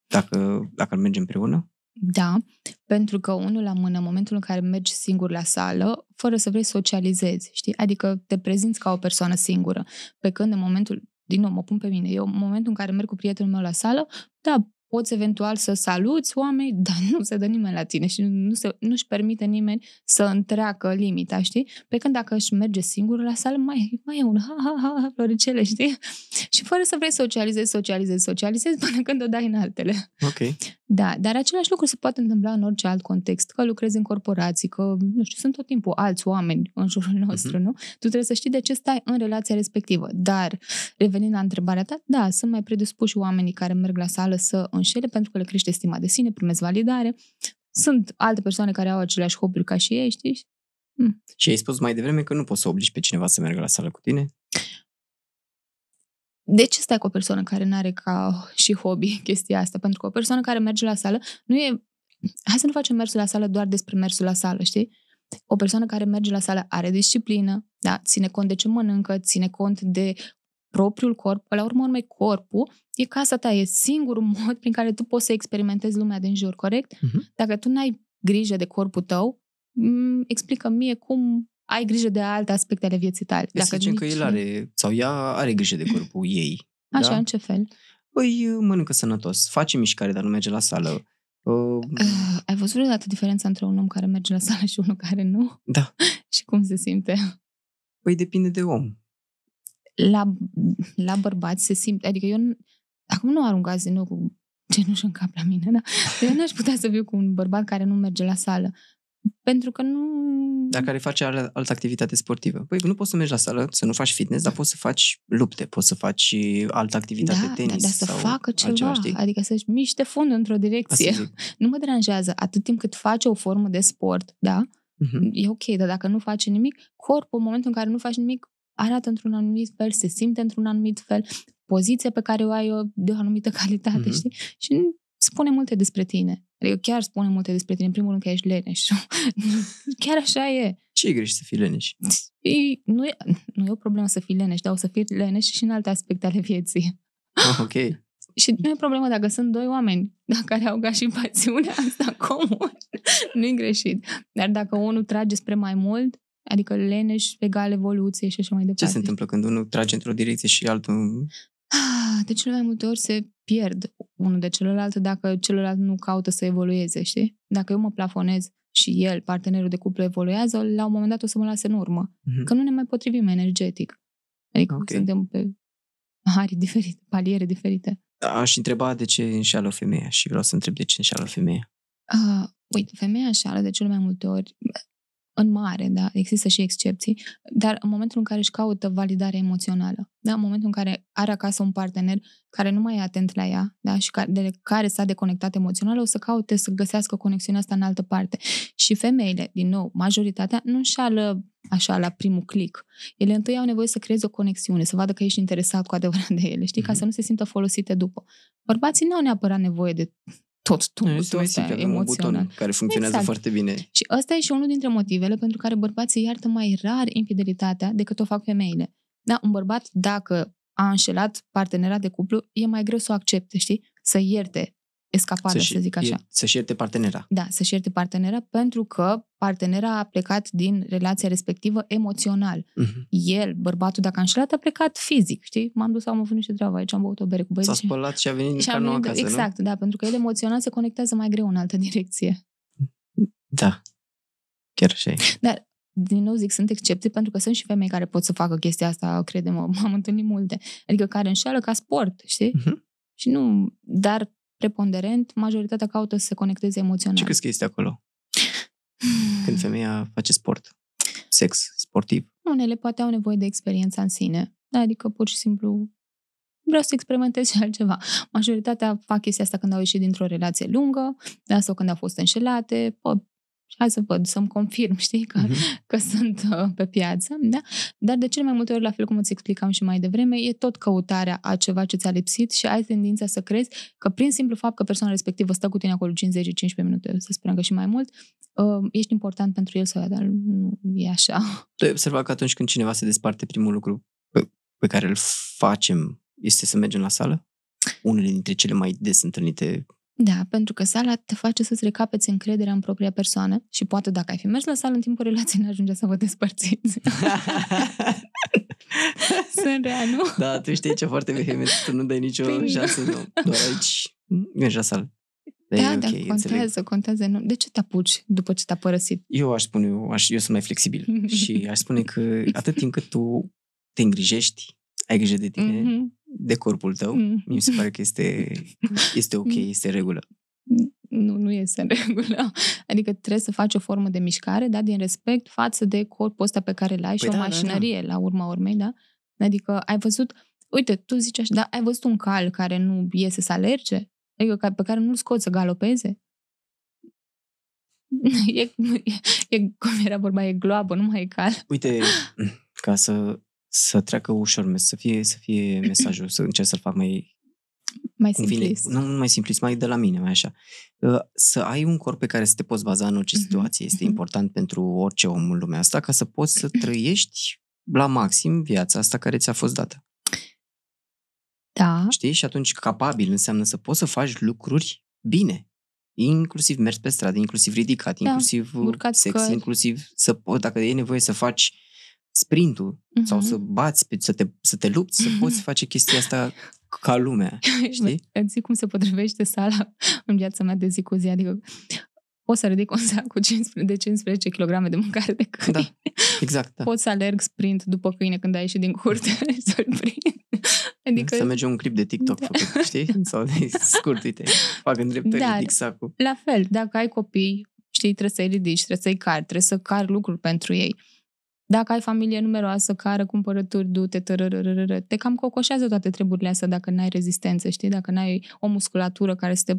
dacă, dacă merge împreună? Da, pentru că unul la mână, în momentul în care mergi singur la sală, fără să vrei socializezi, știi? Adică te prezinți ca o persoană singură. Pe când în momentul, din nou, mă pun pe mine, eu în momentul în care merg cu prietenul meu la sală, da, poți eventual să saluți oameni, dar nu se dă nimeni la tine și nu se, nu-și permite nimeni să întreacă limita, știi? Pe când dacă își merge singur la sală, mai, mai e un ha, ha, ha, floricele, știi? Și fără să vrei socializezi, socializezi, socializezi până când o dai în altele. Ok. Da, dar același lucru se poate întâmpla în orice alt context, că lucrezi în corporații, că, nu știu, sunt tot timpul alți oameni în jurul mhm. nostru, uh-huh. nu? Tu trebuie să știi de ce stai în relația respectivă. Dar, revenind la întrebarea ta, da, sunt mai predispuși oamenii care merg la sală să înșele pentru că le crește stima de sine, primesc validare. Sunt alte persoane care au aceleași hobby ca și ei, știi? Hmm. Și ai spus mai devreme că nu poți să obligi pe cineva să meargă la sală cu tine? De ce stai cu o persoană care nu are ca și hobby chestia asta? Pentru că o persoană care merge la sală nu e... Hai să nu facem mersul la sală doar despre mersul la sală, știi? O persoană care merge la sală are disciplină, da? ține cont de ce mănâncă, ține cont de propriul corp, la urmă urmei corpul e casa ta, e singurul mod prin care tu poți să experimentezi lumea din jur, corect? Uh-huh. Dacă tu n-ai grijă de corpul tău, m- explică mie cum ai grijă de alte aspecte ale vieții tale. Deci zicem nici... că el are, sau ea are grijă de corpul ei. Așa, da? în ce fel? Păi uh, mănâncă sănătos, face mișcare, dar nu merge la sală. Uh, uh, ai văzut vreodată diferența între un om care merge la sală și unul care nu? Da. și cum se simte? Păi depinde de om la, la bărbați se simte, adică eu acum nu arunc din nu cu cenușă în cap la mine, da? Eu n-aș putea să fiu cu un bărbat care nu merge la sală. Pentru că nu... Dar care face altă, altă activitate sportivă. Păi nu poți să mergi la sală, să nu faci fitness, dar poți să faci lupte, poți să faci altă activitate, da, tenis. Da, da, să facă ceva, altceva, știi? adică să-și miște fundul într-o direcție. Nu mă deranjează. Atât timp cât face o formă de sport, da? Uh-huh. E ok, dar dacă nu face nimic, corpul, în momentul în care nu faci nimic, arată într-un anumit fel, se simte într-un anumit fel, poziția pe care o ai o de o anumită calitate, mm-hmm. știi? Și spune multe despre tine. Adică chiar spune multe despre tine. În primul rând că ești leneș. chiar așa e. Ce e greșit să fii leneș? E, nu, e, nu e o problemă să fii leneș, dar o să fii leneș și în alte aspecte ale vieții. Oh, ok. și nu e problemă dacă sunt doi oameni care au și pasiunea asta comun. nu e greșit. Dar dacă unul trage spre mai mult, Adică leneș egal evoluție și așa mai departe. Ce se întâmplă când unul trage într-o direcție și altul... Ah, de cele mai multe ori se pierd unul de celălalt dacă celălalt nu caută să evolueze, știi? Dacă eu mă plafonez și el, partenerul de cuplu, evoluează, la un moment dat o să mă lase în urmă. Mm-hmm. Că nu ne mai potrivim energetic. Adică okay. suntem pe mari diferite, paliere diferite. Aș întreba de ce înșeală femeia și vreau să întreb de ce înșeală femeia. Uh, uite, femeia înșeală de cele mai multe ori în mare, da, există și excepții, dar în momentul în care își caută validarea emoțională, da, în momentul în care are acasă un partener care nu mai e atent la ea, da, și care, de care s-a deconectat emoțional, o să caute să găsească conexiunea asta în altă parte. Și femeile, din nou, majoritatea, nu înșală așa la primul click. Ele întâi au nevoie să creeze o conexiune, să vadă că ești interesat cu adevărat de ele, știi, ca mhm. să nu se simtă folosite după. Bărbații nu au neapărat nevoie de tot tu ăsta emoțional. Buton care funcționează exact. foarte bine. Și ăsta e și unul dintre motivele pentru care bărbații iartă mai rar infidelitatea decât o fac femeile. Da, un bărbat, dacă a înșelat partenera de cuplu, e mai greu să o accepte, știi? Să ierte escapare, să, să zic așa. să-și ierte partenera. Da, să-și ierte partenera pentru că partenera a plecat din relația respectivă emoțional. Uh-huh. El, bărbatul, dacă a înșelat, a plecat fizic, știi? M-am dus, am avut niște treabă aici, am băut o bere cu băieții. S-a spălat și a venit și ca venit, acasă, Exact, nu? da, pentru că el emoțional se conectează mai greu în altă direcție. Da, chiar așa Dar din nou zic, sunt excepții pentru că sunt și femei care pot să facă chestia asta, credem, m-am întâlnit multe. Adică care înșeală ca sport, știi? Uh-huh. Și nu, dar preponderent, majoritatea caută să se conecteze emoțional. Ce crezi că este acolo? Când femeia face sport? Sex sportiv? Unele poate au nevoie de experiența în sine. Adică pur și simplu vreau să experimentez și altceva. Majoritatea fac chestia asta când au ieșit dintr-o relație lungă, sau când au fost înșelate, hai să văd, să-mi confirm, știi, că, uh-huh. că sunt uh, pe piață, da? Dar de cele mai multe ori, la fel cum îți explicam și mai devreme, e tot căutarea a ceva ce ți-a lipsit și ai tendința să crezi că prin simplu fapt că persoana respectivă stă cu tine acolo 50-15 minute, să sperăm că și mai mult, uh, ești important pentru el sau ea, dar nu e așa. Tu ai observat că atunci când cineva se desparte, primul lucru pe, pe care îl facem este să mergem la sală? Unele dintre cele mai des întâlnite da, pentru că sala te face să-ți recapeți încrederea în propria persoană și poate dacă ai fi mers la sală în timpul relației, n ajunge să vă despărțiți. Sunt rea, nu? Da, tu știi ce foarte vehement, tu nu dai nicio Prin... șansă, nu. Doar aici, în sală. Da, păi, da, okay, da, contează, înțeleg. contează. Nu. De ce te apuci după ce te-a părăsit? Eu aș spune, eu, aș, eu sunt mai flexibil și aș spune că atât timp cât tu te îngrijești, ai grijă de tine, mm-hmm de corpul tău. Mm. Mi se pare că este, este ok, mm. este regulă. Nu, nu este în regulă. Adică trebuie să faci o formă de mișcare, da, din respect față de corpul ăsta pe care l-ai păi și da, o mașinărie, da, da. da. la urma urmei, da? Adică ai văzut, uite, tu zici așa, da, ai văzut un cal care nu iese să alerge? Adică pe care nu-l scoți să galopeze? E, e, e, cum era vorba, e gloabă, nu mai e cal. Uite, ca să să treacă ușor, să fie, să fie mesajul, să încerc să-l fac mai mai simplist. Nu, nu mai simplist, mai de la mine, mai așa. Ă, să ai un corp pe care să te poți baza în orice mm-hmm. situație este mm-hmm. important pentru orice om în lumea asta, ca să poți să trăiești la maxim viața asta care ți-a fost dată. Da. Știi? Și atunci capabil înseamnă să poți să faci lucruri bine. Inclusiv mers pe stradă, inclusiv ridicat, da, inclusiv sex, scări. inclusiv să poți, dacă e nevoie să faci sprintul uh-huh. sau mhm. să bați, să te, să te lupți, să poți face chestia asta ca lumea, știi? Îți zic cum se potrivește sala în viața mea de zi cu zi, adică pot să ridic un sac cu 15, de 15 kg de mâncare de câine. Da, exact. Da. Pot să alerg sprint după câine când ai ieșit din curte să-l prind. Adică... Să merge un clip de TikTok, da. făcut, știi? Sau de scurt, uite, fac în dreptul, da, ridic sacul. La fel, dacă ai copii, știi, trebuie să-i ridici, trebuie să-i cari, trebuie să cari lucruri pentru ei. Dacă ai familie numeroasă, care cumpărături, du-te, tărărărărără, te cam cocoșează toate treburile astea dacă n-ai rezistență, știi? Dacă n-ai o musculatură care să te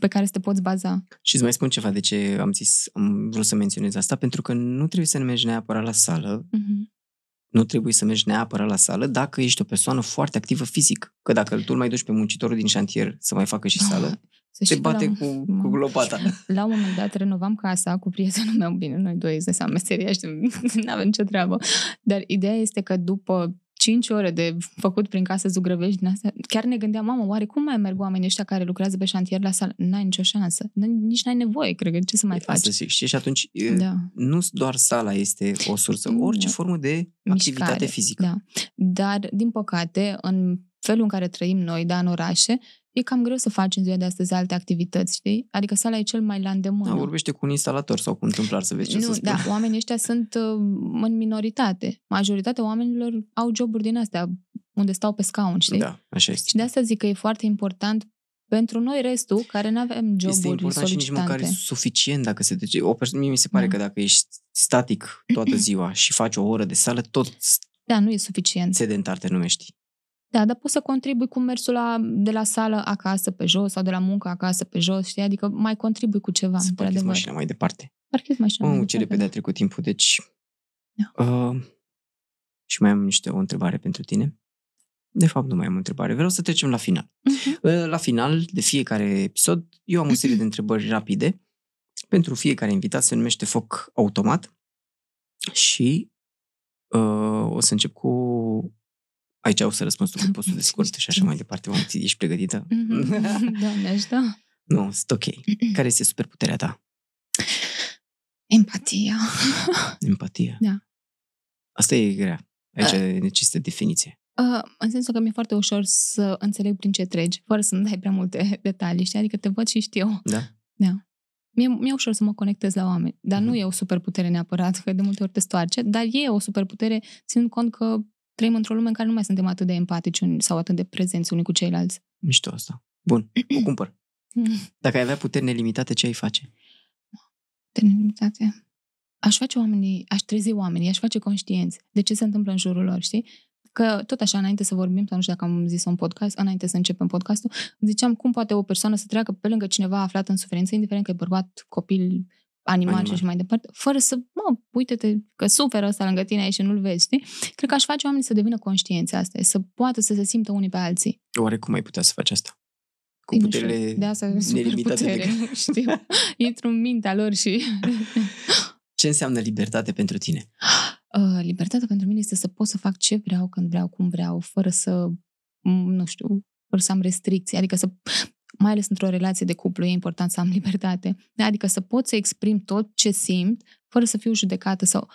pe care să te poți baza. Și îți mai spun ceva de ce am zis, am vrut să menționez asta, pentru că nu trebuie să ne mergi neapărat la sală, uh-huh nu trebuie să mergi neapărat la sală dacă ești o persoană foarte activă fizic. Că dacă tu mai duci pe muncitorul din șantier să mai facă și ah, sală, să te bate la, cu, m- cu lopata. La un moment dat renovam casa cu prietenul meu, bine, noi doi să am meseria și nu avem nicio treabă. Dar ideea este că după 5 ore de făcut prin casă zugrăvești din astea, chiar ne gândeam, mamă, oare cum mai merg oamenii ăștia care lucrează pe șantier la sală? N-ai nicio șansă. Nici n-ai nevoie, cred că. Ce să mai faci? Asta zic. Și atunci, da. nu doar sala este o sursă, mm, orice formă de Mișcare, activitate fizică. Da. Dar, din păcate, în felul în care trăim noi, da, în orașe, e cam greu să faci în ziua de astăzi alte activități, știi? Adică sala e cel mai la îndemână. Da, vorbește cu un instalator sau cu un întâmplar să vezi ce nu, să spun. Da, oamenii ăștia sunt uh, în minoritate. Majoritatea oamenilor au joburi din astea unde stau pe scaun, știi? Da, așa este. Și de asta zic că e foarte important pentru noi restul, care nu avem joburi Este important și nici măcar e suficient dacă se duce. O persoană mie mi se pare mm. că dacă ești static toată ziua și faci o oră de sală, tot da, nu e suficient. Sedentar te numești. Da, dar poți să contribui cu mersul la, de la sală acasă pe jos sau de la muncă acasă pe jos, știi? Adică mai contribui cu ceva. Să parchezi mașina mai departe. Parchezi mașina Mamă, mai ce repede a trecut timpul, deci... Da. Uh, și mai am niște o întrebare pentru tine. De fapt, nu mai am o întrebare. Vreau să trecem la final. Uh-huh. La final de fiecare episod, eu am o serie de întrebări rapide. Pentru fiecare invitat se numește foc automat și uh, o să încep cu Aici o să răspuns tu cu postul de scurt și așa mai departe. Mă, ești pregătită? Mhm. Da, ne ajută! Nu, sunt ok. Care este superputerea ta? Empatia. Empatia? Da. Asta e grea. Aici uh, necesită definiție. Uh, în sensul că mi-e foarte ușor să înțeleg prin ce treci, fără să-mi dai prea multe detalii, știi? Adică te văd și știu. Da. Da. Mi-e, mi-e ușor să mă conectez la oameni, dar uh-huh. nu mhm. e o superputere neapărat, că de multe ori te stoarce, dar e o superputere ținând cont că trăim într-o lume în care nu mai suntem atât de empatici sau atât de prezenți unii cu ceilalți. Mișto asta. Bun, o cumpăr. Dacă ai avea puteri nelimitate, ce ai face? Puteri nelimitate? Aș face oamenii, aș trezi oamenii, aș face conștienți de ce se întâmplă în jurul lor, știi? Că tot așa, înainte să vorbim, sau nu știu dacă am zis un podcast, înainte să începem podcastul, ziceam cum poate o persoană să treacă pe lângă cineva aflat în suferință, indiferent că e bărbat, copil, animal, animal. și mai departe, fără să, mă, uite-te că suferă ăsta lângă tine și nu-l vezi, știi? Cred că aș face oamenii să devină conștienți asta, să poată să se simtă unii pe alții. Oare cum ai putea să faci asta? Cu puterile de asta nelimitate. Putere, de... știu. Intru în mintea lor și... Ce înseamnă libertate pentru tine? Uh, libertatea pentru mine este să pot să fac ce vreau, când vreau, cum vreau, fără să, nu știu, fără să am restricții, adică să mai ales într-o relație de cuplu, e important să am libertate. Adică să pot să exprim tot ce simt, fără să fiu judecată sau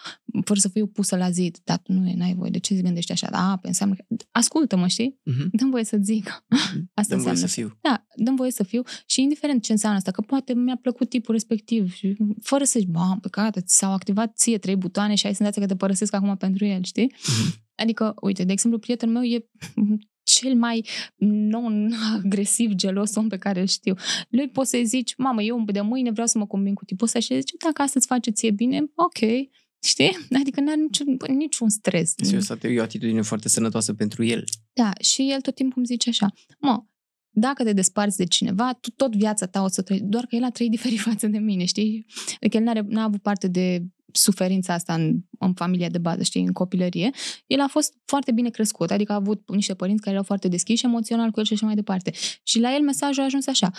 fără să fiu pusă la zid. Dar nu e, n-ai voie, de ce îți gândești așa? Da, înseamnă că... Ascultă-mă, știi? Uh-huh. Dăm voie să zic. Uh-huh. Asta dăm voie să fiu. Da, dăm voie să fiu și indiferent ce înseamnă asta, că poate mi-a plăcut tipul respectiv, fără să-și, bă, păcat, s-au activat ție trei butoane și ai senzația că te părăsesc acum pentru el, știi? Uh-huh. Adică, uite, de exemplu, prietenul meu e cel mai non-agresiv, gelos om pe care îl știu. Lui poți să-i zici, mamă, eu de mâine vreau să mă combin cu tipul ăsta și zice, dacă asta îți face ție bine, ok, Știi? Adică nu are niciun, niciun stres. Serios, asta o atitudine foarte sănătoasă pentru el. Da, și el tot timpul îmi zice așa, mă, dacă te desparți de cineva, tu tot viața ta o să trăi, doar că el a trăit diferit față de mine, știi? Adică el n-are, n-a avut parte de suferința asta în, în familia de bază, știi, în copilărie, el a fost foarte bine crescut, adică a avut niște părinți care erau foarte deschiși emoțional cu el și așa mai departe. Și la el mesajul a ajuns așa,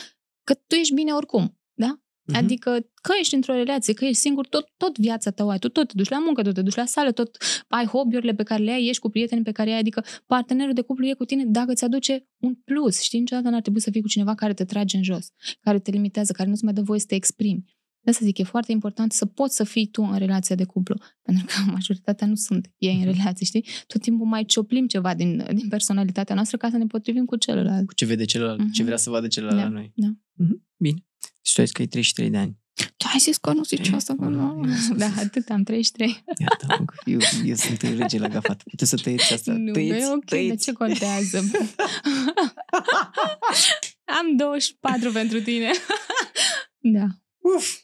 că tu ești bine oricum, da? Uh-huh. Adică că ești într-o relație, că ești singur, tot, tot viața ta o ai, tu tot te duci la muncă, tot te duci la sală, tot ai hobby-urile pe care le ai, ești cu prietenii pe care ai, adică partenerul de cuplu e cu tine dacă ți aduce un plus. Știi, niciodată n-ar trebui să fii cu cineva care te trage în jos, care te limitează, care nu-ți mai dă voie să te exprimi. De asta zic, e foarte important să poți să fii tu în relația de cuplu, pentru că majoritatea nu sunt ei în mm-hmm. relație, știi? Tot timpul mai cioplim ceva din, din personalitatea noastră ca să ne potrivim cu celălalt. Cu ce vede celălalt, uh-huh. ce mm-hmm. vrea să vadă celălalt da. la noi. Da. Uh-huh. Bine. Și tu ai zis că ai 33 de ani. Tu ai zis că nu zici asta, mă, nu. Da, atât am 33. Iată, eu, eu sunt în regele gafat. Tu să tăieți asta. Nu, tăieți, e ok, tăieți. de ce contează? am 24 pentru tine. da. Uf!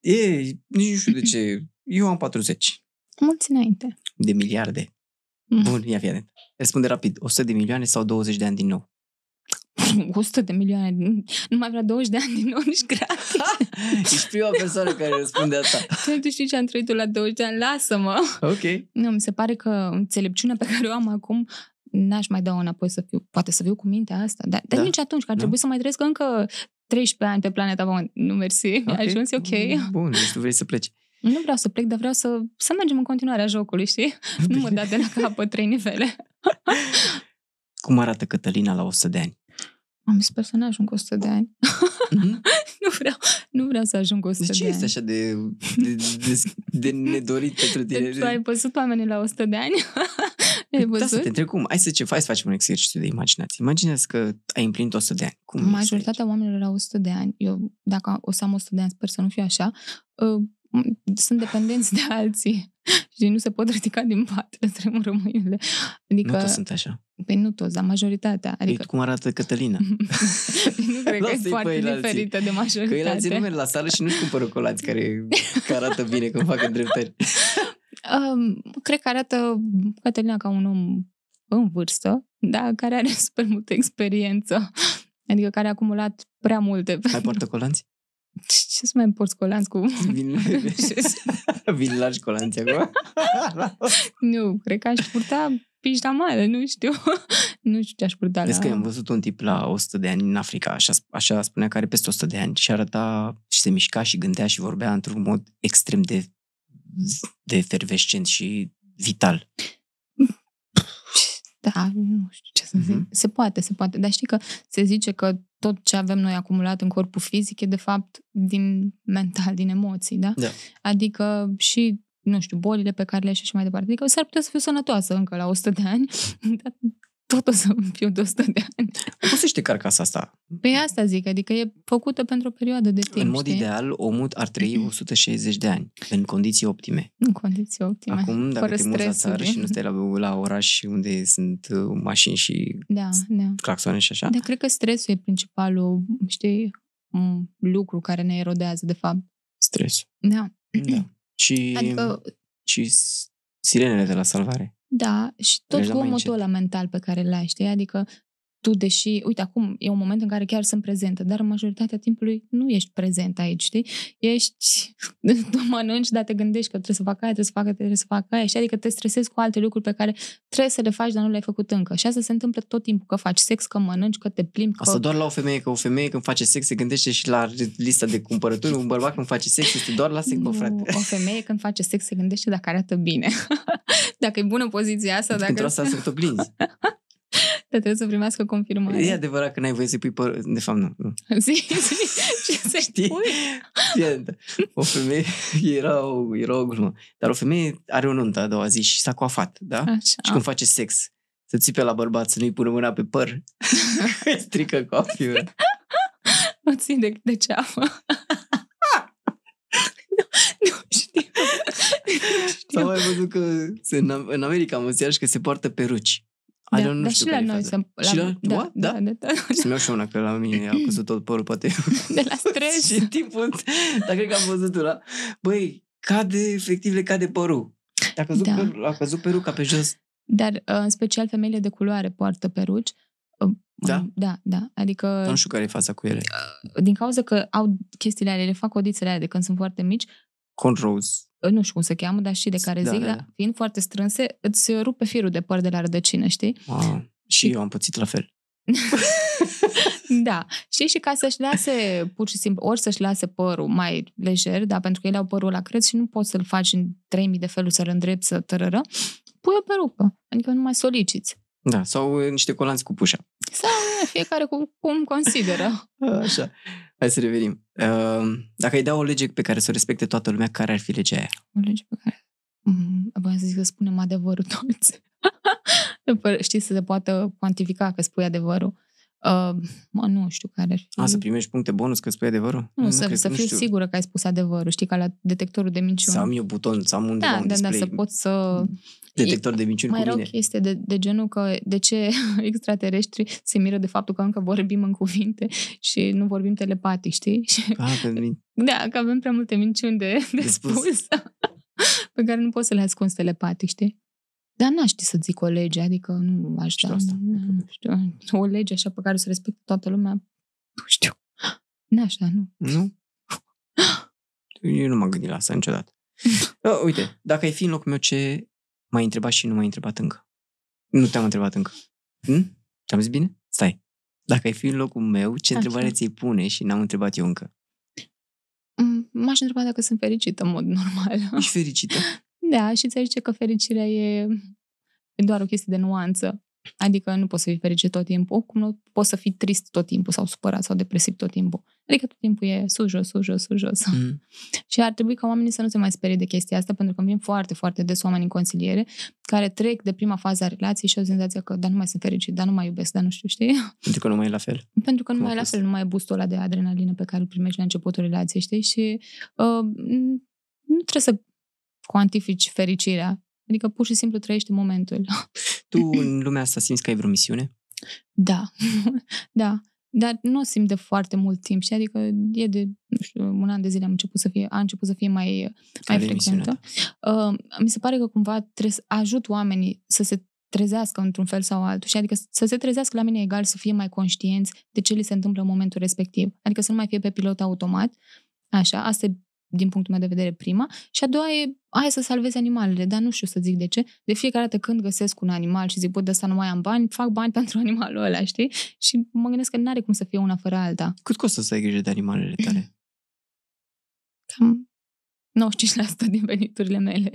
E, nici nu știu de ce. Eu am 40. Mulți înainte. De miliarde. Mm. Bun, ia fi Răspunde rapid. 100 de milioane sau 20 de ani din nou? 100 de milioane, Nu mai vrea 20 de ani din nou, nici gratis. Ești prima persoană care răspunde asta. Tu știi ce am trăit la 20 de ani? Lasă-mă! Ok. Nu, mi se pare că înțelepciunea pe care o am acum n-aș mai da o înapoi să fiu, poate să fiu cu mintea asta, dar, dar da. nici atunci, că ar da. să mai trăiesc încă 13 ani pe planeta Pământ. Nu, mersi, okay. ajuns, ok. Bun, deci tu vrei să pleci. Nu vreau să plec, dar vreau să, să mergem în continuare a jocului, știi? Bine. Nu mă da de la capăt trei nivele. Cum arată Cătălina la 100 de ani? Am zis, sper să nu ajung 100 de ani. Mm-hmm. nu, vreau, nu vreau să ajung 100 de, deci ce de ani. ce este așa de, de, de, de nedorit pentru tine? Deci tu ai văzut oamenii la 100 de ani? ai văzut? Păi da, să te întreb cum. Hai să, ce, hai să facem un exercițiu de imaginație. Imaginează că ai împlinit 100 de ani. Cum Majoritatea oamenilor la 100 de ani, eu dacă o să am 100 de ani, sper să nu fiu așa, uh, sunt dependenți de alții și nu se pot ridica din pat, le tremură mâinile. Adică, nu toți sunt așa. Păi nu toți, dar majoritatea. Adică... Ei, cum arată Cătălina? Păi nu cred că e foarte diferită de majoritate. Că alții nu merg la sală și nu-și cumpără colați care, care arată bine când fac îndreptări. Um, cred că arată Cătălina ca un om în vârstă, dar care are super multă experiență. Adică care a acumulat prea multe. Ai portă colanți? Ce să mai porți colanți cu... Vin, vin la colanți acum? nu, cred că aș purta mare, nu știu. nu știu ce aș purta Vezi la... că am văzut un tip la 100 de ani în Africa, așa, așa spunea că are peste 100 de ani și arăta și se mișca și gândea și vorbea într-un mod extrem de, de fervescent și vital da, nu știu ce să zic. Mm-hmm. Se poate, se poate. Dar știi că se zice că tot ce avem noi acumulat în corpul fizic e de fapt din mental, din emoții, da? da. Adică și, nu știu, bolile pe care le ai și așa mai departe. Adică s-ar putea să fiu sănătoasă încă la 100 de ani, dar tot o să fiu de 100 de ani. Poți să știi carcasa asta. Păi asta zic, adică e făcută pentru o perioadă de timp. În mod știi? ideal, omul ar trăi 160 mhm. de ani, în condiții optime. În condiții optime. Acum, dacă Fără te muți la țară și nu stai la, la oraș unde sunt uh, mașini și da, da. claxoane și așa. Dar cred că stresul e principalul, știi, lucru care ne erodează, de fapt. Stres. Da. da. Și, adică... și sirenele de la salvare. Da, și tot deci, comotul ăla mental pe care îl ai, știi? Adică tu, deși, uite, acum e un moment în care chiar sunt prezentă, dar majoritatea timpului nu ești prezent aici, știi? Ești, tu mănânci, dar te gândești că trebuie să fac aia, trebuie să fac aia, trebuie să fac aia, și Adică te stresezi cu alte lucruri pe care trebuie să le faci, dar nu le-ai făcut încă. Și asta se întâmplă tot timpul, că faci sex, că mănânci, că te plimbi. Că... Asta doar la o femeie, că o femeie când face sex se gândește și la lista de cumpărături, un bărbat când face sex este doar la sex, bă, frate. O femeie când face sex se gândește dacă arată bine, dacă e bună poziția asta. Dacă... Pentru asta sunt oglinzi. Dar trebuie să primească confirmare. E adevărat că n-ai voie să pui păr... De fapt, nu. Zi, zi, ce să știi? Da. O femeie, era o, era o glumă, dar o femeie are o nuntă a doua zi și s-a coafat, da? Așa. Și când face sex, să țipe la bărbat, să nu-i pună mâna pe păr, îi strică coafiul. Mă țin de, de ceafă. nu, nu știu. Sau mai văzut că în America, văzut că se poartă peruci. I da, dar și la noi sunt... La... Și la... Da, da, da, da, da. Să-mi iau și una, că la mine a căzut tot părul, poate. De la stres. și tipul... dar cred că am văzut una. Băi, cade, efectiv le cade părul. A căzut, da. pe, a căzut ca pe jos. Dar, uh, în special, femeile de culoare poartă peruci. Uh, da? Da, da. Adică... Dar nu știu care e fața cu ele. Uh, din cauza că au chestiile alea, le fac odițele alea de când sunt foarte mici. Conrose nu știu cum se cheamă, dar și de care da, zic, da, da, da. fiind foarte strânse, îți rupe firul de păr de la rădăcină, știi? Wow. Și eu am pățit la fel. da. Și și ca să-și lase pur și simplu, ori să-și lase părul mai lejer, da, pentru că ele au părul la creț și nu poți să-l faci în 3000 de feluri, să-l îndrept să tărără, pui o perucă. Adică nu mai soliciți. Da, sau niște colanți cu pușa. Sau fiecare cu, cum consideră. Așa. Hai să revenim. Ehm, dacă ai da o lege pe care să o respecte toată lumea, care ar fi legea aia? O lege pe care... Mm, Vreau să zic că spunem adevărul toți. Știi, să se poată cuantifica că spui adevărul. Uh, mă, nu știu care ar fi. A, să primești puncte bonus când spui adevărul? Nu, mm, nu să, să fiu sigură că ai spus adevărul, știi, ca la detectorul de minciuni. Să am eu buton, să am undeva da, un da, display. Da, da, să pot să... Detector de minciuni Mai cu este chestie de, de genul că de ce extraterestri se miră de faptul că încă vorbim în cuvinte și nu vorbim telepatic, știi? Ah, da, că avem prea multe minciuni de, de, de spus. spus. pe care nu poți să le ascunzi telepatic, știi? Dar n-aș ști să zic o lege, adică nu aș știu da, asta. Nu știu, o lege așa pe care să respect toată lumea, nu știu. N-aș da, nu. Nu? Eu nu m-am gândit la asta niciodată. uh, uite, dacă ai fi în locul meu, ce m-ai întrebat și nu m-ai întrebat încă? Nu te-am întrebat încă. Hm? Te-am zis bine? Stai. Dacă ai fi în locul meu, ce întrebare ți-ai pune și n-am întrebat eu încă? Mm, m-aș întreba dacă sunt fericită în mod normal. Ești fericită? Da, și ți zice că fericirea e doar o chestie de nuanță. Adică nu poți să fii fericit tot timpul, cum nu poți să fii trist tot timpul sau supărat sau depresiv tot timpul. Adică tot timpul e sus, jos, sus, jos, sus, jos. Mm. Și ar trebui ca oamenii să nu se mai sperie de chestia asta, pentru că vin foarte, foarte des oameni în consiliere care trec de prima fază a relației și au senzația că, dar nu mai sunt fericit, dar nu mai iubesc, dar nu știu, știi? Pentru că nu mai e la fel. Pentru că nu mai e la fel, nu mai e bustul ăla de adrenalină pe care îl primești la începutul relației, știi? Și uh, nu trebuie să cuantifici fericirea. Adică pur și simplu trăiești momentul. Tu în lumea asta simți că ai vreo misiune? Da, da. Dar nu o simt de foarte mult timp și adică e de, nu știu, un an de zile am început să fie, a început să fie mai, mai frecventă. Uh, mi se pare că cumva trebuie să ajut oamenii să se trezească într-un fel sau altul și adică să se trezească la mine egal, să fie mai conștienți de ce li se întâmplă în momentul respectiv. Adică să nu mai fie pe pilot automat, așa, asta e din punctul meu de vedere, prima. Și a doua e, hai să salvezi animalele, dar nu știu să zic de ce. De fiecare dată când găsesc un animal și zic, bă, de asta nu mai am bani, fac bani pentru animalul ăla, știi? Și mă gândesc că nu are cum să fie una fără alta. Cât costă să ai grijă de animalele tale? Cam 95% din veniturile mele.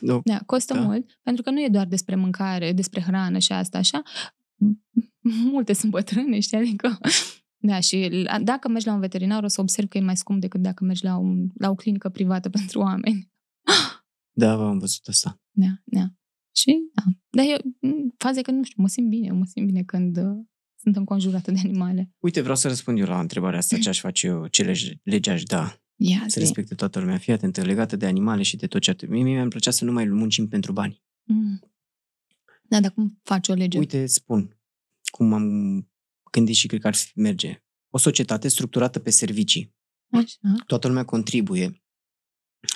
No. Da, costă da. mult, pentru că nu e doar despre mâncare, despre hrană și asta, așa. Multe sunt bătrâne, știi? Adică da, și dacă mergi la un veterinar o să observi că e mai scump decât dacă mergi la, un, la o clinică privată pentru oameni. Da, am văzut asta. Da, da. Și, da. Dar eu, faza că nu știu, mă simt bine, mă simt bine când uh, sunt înconjurată de animale. Uite, vreau să răspund eu la întrebarea asta, ce aș face eu, ce lege aș da. Ia, să respecte toată lumea, fii atentă, legată de animale și de tot ce ar trebui. Mie mi-ar plăcea să nu mai muncim pentru bani. Mm. Da, dar cum faci o lege? Uite, spun, cum am gândit și cred că ar fi merge. O societate structurată pe servicii. Așa. Toată lumea contribuie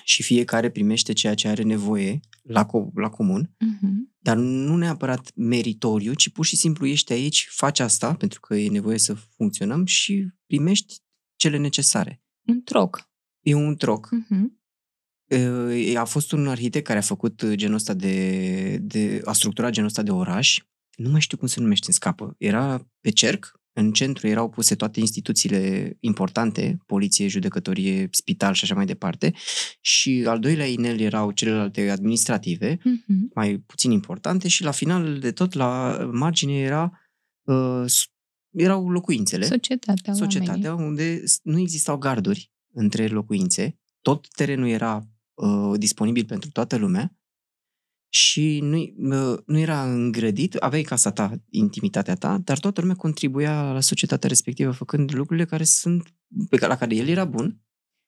și fiecare primește ceea ce are nevoie la, co- la comun, uh-huh. dar nu neapărat meritoriu, ci pur și simplu ești aici, faci asta pentru că e nevoie să funcționăm și primești cele necesare. Un troc. E un troc. Uh-huh. A fost un arhitect care a făcut genul ăsta de, de a structurat genul ăsta de oraș nu mai știu cum se numește, în scapă, era pe cerc, în centru erau puse toate instituțiile importante, poliție, judecătorie, spital și așa mai departe, și al doilea inel erau celelalte administrative, mm-hmm. mai puțin importante, și la final de tot, la margine era uh, erau locuințele. Societatea. Societatea, oamenii. unde nu existau garduri între locuințe, tot terenul era uh, disponibil pentru toată lumea și nu, nu era îngrădit, aveai casa ta, intimitatea ta, dar toată lumea contribuia la societatea respectivă făcând lucrurile care sunt, pe la care el era bun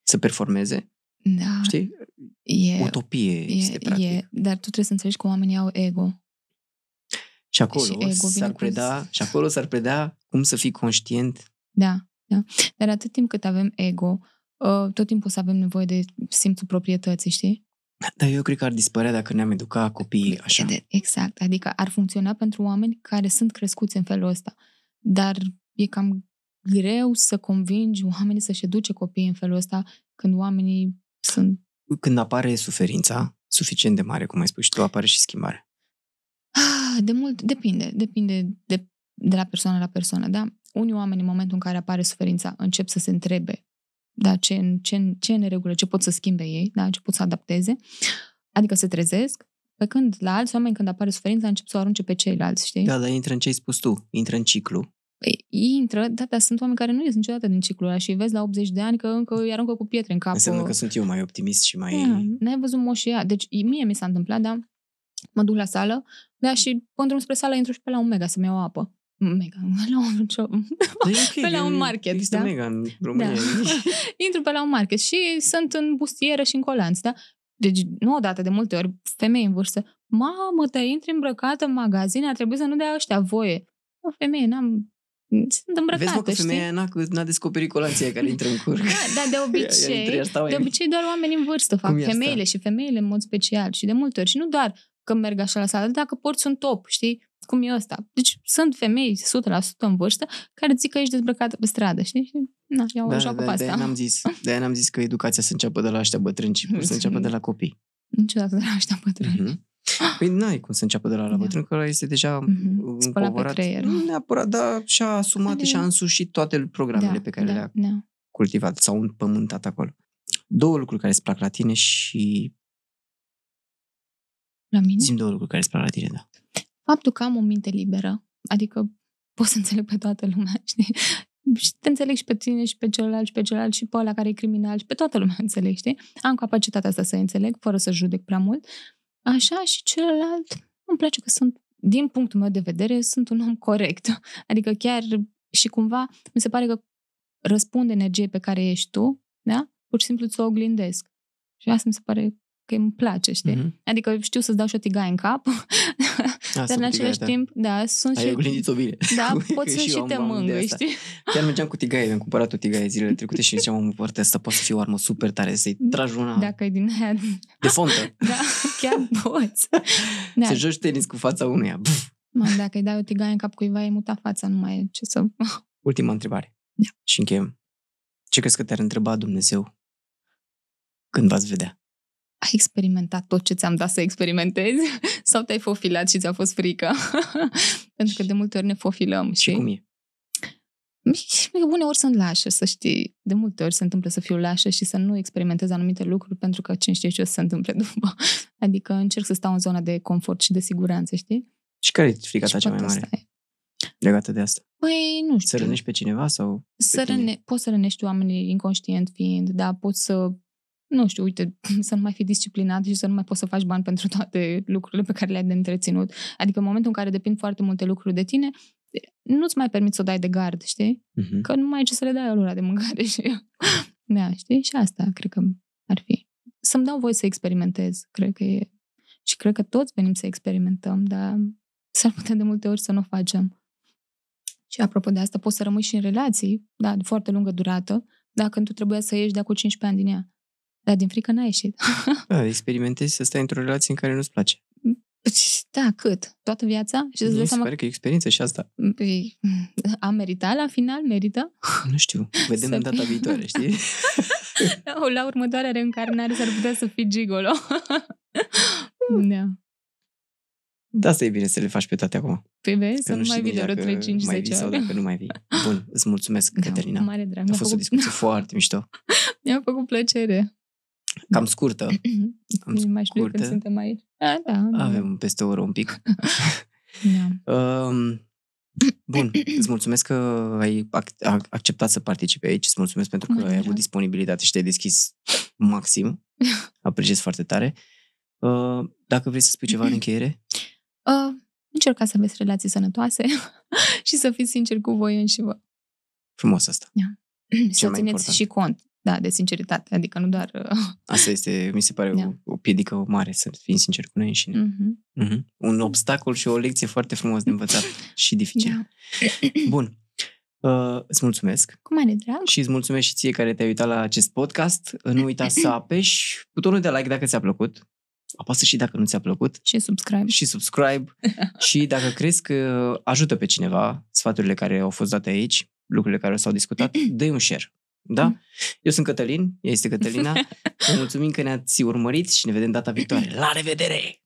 să performeze. Da. Știi? E, Utopie e, este, practic. E, dar tu trebuie să înțelegi că oamenii au ego. Și acolo și s-ar preda, cu... și acolo s-ar preda cum să fii conștient. Da, da. Dar atât timp cât avem ego, uh, tot timpul o să avem nevoie de simțul proprietății, știi? Dar eu cred că ar dispărea dacă ne-am educa copiii așa. De, exact, adică ar funcționa pentru oameni care sunt crescuți în felul ăsta, dar e cam greu să convingi oamenii să-și educe copiii în felul ăsta când oamenii sunt... Când apare suferința suficient de mare, cum ai spus și tu, apare și schimbare. Ah, de mult, depinde, depinde de, de la persoană la persoană, da? Unii oameni, în momentul în care apare suferința, încep să se întrebe da, ce, ce, ce e în regulă, ce pot să schimbe ei, da, ce pot să adapteze, adică se trezesc, pe când la alți oameni, când apare suferința, încep să o arunce pe ceilalți, știi? Da, dar intră în ce ai spus tu, intră în ciclu. Păi, intră, da, dar sunt oameni care nu ies niciodată din ciclul ăla și vezi la 80 de ani că încă îi aruncă cu pietre în cap. Înseamnă că sunt eu mai optimist și mai... Da, n-ai văzut moșia. Deci mie mi s-a întâmplat, da, mă duc la sală, da, și pe drum spre sală intru și pe la un mega să-mi iau apă. Megan, la un, job, da, okay, pe la un market, da? Mega în da. România. Da. Intru pe la un market și sunt în bustieră și în colanț, da? Deci, nu odată, de multe ori, femei în vârstă, mamă, te intri îmbrăcată în magazin, ar trebui să nu dea ăștia voie. O femeie, n-am sunt îmbrăcată, Vezi, mă, că femeia n-a, n-a descoperit colanția care intră în curg. Da, dar de obicei, de obicei doar oamenii în vârstă fac, femeile și femeile în mod special și de multe ori. Și nu doar că merg așa la sală, dacă porți un top, știi? Cum e ăsta? Deci sunt femei 100% în vârstă care zic că ești dezbrăcată pe stradă, știi? Na, iau da, joacă da, pe asta. De-aia n-am zis, de n-am zis că educația se înceapă de la ăștia bătrâni și să înceapă de la copii. Niciodată de la ăștia bătrâni. Mm-hmm. Păi n-ai cum să înceapă de la la da. că ăla este deja mm-hmm. încovărat. Nu neapărat, dar și-a asumat păi și-a da. însușit toate programele da, pe care da, le-a da. cultivat sau împământat acolo. Două lucruri care îți plac la tine și la mine? Simt două lucruri care sunt la tine, da. Faptul că am o minte liberă, adică pot să înțeleg pe toată lumea, știi? Și te înțeleg și pe tine și pe celălalt și pe celălalt și pe ăla care e criminal și pe toată lumea înțeleg, știi? Am capacitatea asta să înțeleg fără să judec prea mult. Așa și celălalt, îmi place că sunt, din punctul meu de vedere, sunt un om corect. Adică chiar și cumva mi se pare că răspund energiei pe care ești tu, da? Pur și simplu ți-o oglindesc. Și asta mi se pare că îmi place, știi? Mm-hmm. Adică știu să-ți dau și o tigaie în cap, A, dar în același tigaia, timp, da, sunt Ai și... Ai bine. Da, poți să și, și te mângâi, știi? Chiar mergeam cu tigaie, mi-am cumpărat o tigaie zilele trecute și ziceam, mă, poate asta poate fi o armă super tare, să-i da, tragi una... Dacă e din head. De fontă. Da, chiar poți. da. Să joci tenis cu fața unuia. Mă, dacă îi dai o tigaie în cap cuiva, e muta fața, nu mai e ce să... Ultima întrebare. Da. Și încheiem. Ce crezi că te-ar întreba Dumnezeu când v-ați vedea? ai experimentat tot ce ți-am dat să experimentezi sau te-ai fofilat și ți-a fost frică. Pentru că de multe ori ne fofilăm. Și știi? cum e? Uneori sunt lașă, să știi. De multe ori se întâmplă să fiu lașă și să nu experimentez anumite lucruri pentru că cine știe ce o să se întâmple după. Adică încerc să stau în zona de confort și de siguranță, știi? Și care e frica ta cea mai mare? Legată de asta? Păi, nu știu. Să rănești pe cineva sau... Să pe răne... Poți să rănești oamenii inconștient fiind, da, poți să nu știu, uite, să nu mai fii disciplinat și să nu mai poți să faci bani pentru toate lucrurile pe care le-ai de întreținut. Adică în momentul în care depind foarte multe lucruri de tine, nu-ți mai permiți să o dai de gard, știi? Uh-huh. Că nu mai ai ce să le dai alura de mâncare și... da, știi? Și asta cred că ar fi. Să-mi dau voie să experimentez, cred că e. Și cred că toți venim să experimentăm, dar s-ar putea de multe ori să nu o facem. Și apropo de asta, poți să rămâi și în relații, da, de foarte lungă durată, dacă tu trebuia să ieși de acum 15 ani din ea. Dar din frică n-a ieșit. Da, experimentezi să stai într-o relație în care nu-ți place. Păi, da, cât? Toată viața? Și să seama... pare că e experiență și asta. Mm, păi, mm, a meritat la final? Merită? Nu știu. Vedem în data viitoare, știi? da, la următoarea reîncarnare s-ar putea să fii gigolo. da. Da, asta e bine să le faci pe toate acum. Păi vezi, să nu, nu mai vii de 3 5 mai vii sau dacă nu mai vii. Bun, îți mulțumesc, da, Caterina. Mare drag. A fost făcut... o discuție foarte mișto. Mi-a făcut plăcere. Cam scurtă. Cam nu mai știu scurtă. când suntem aici. A, da, da. Avem da. peste o oră un pic. da. um, Bun, îți mulțumesc că ai acceptat să participe aici, îți mulțumesc pentru că ai avut disponibilitate și te-ai deschis maxim. Apreciez foarte tare. Ehm, dacă vrei să spui ceva în încheiere? Uh, ehm, încercați să aveți relații sănătoase și să fiți sinceri cu voi înși vă. Frumos asta. Yeah. Da. Să țineți important. și cont da, de sinceritate, adică nu doar... Uh, Asta este, mi se pare, yeah. Da. o, o piedică mare, să fim sinceri cu noi înșine. Mm-hmm. Uh-huh. Mm-hmm. Uh-huh. Un obstacol și o lecție foarte frumos de învățat și dificil. Yeah. Da. Bun. Uh, îți mulțumesc. Cu mare drag. Și îți mulțumesc și ție care te-ai uitat la acest podcast. Uh, nu uita să apeși butonul de like dacă ți-a plăcut. Apasă și dacă nu ți-a plăcut. Și subscribe. Și subscribe. și dacă crezi că ajută pe cineva sfaturile care au fost date aici, lucrurile care s-au discutat, dă un share. Da? Mm. Eu sunt Cătălin, ea este Cătălina. Vă mulțumim că ne-ați urmărit și ne vedem data viitoare. La revedere!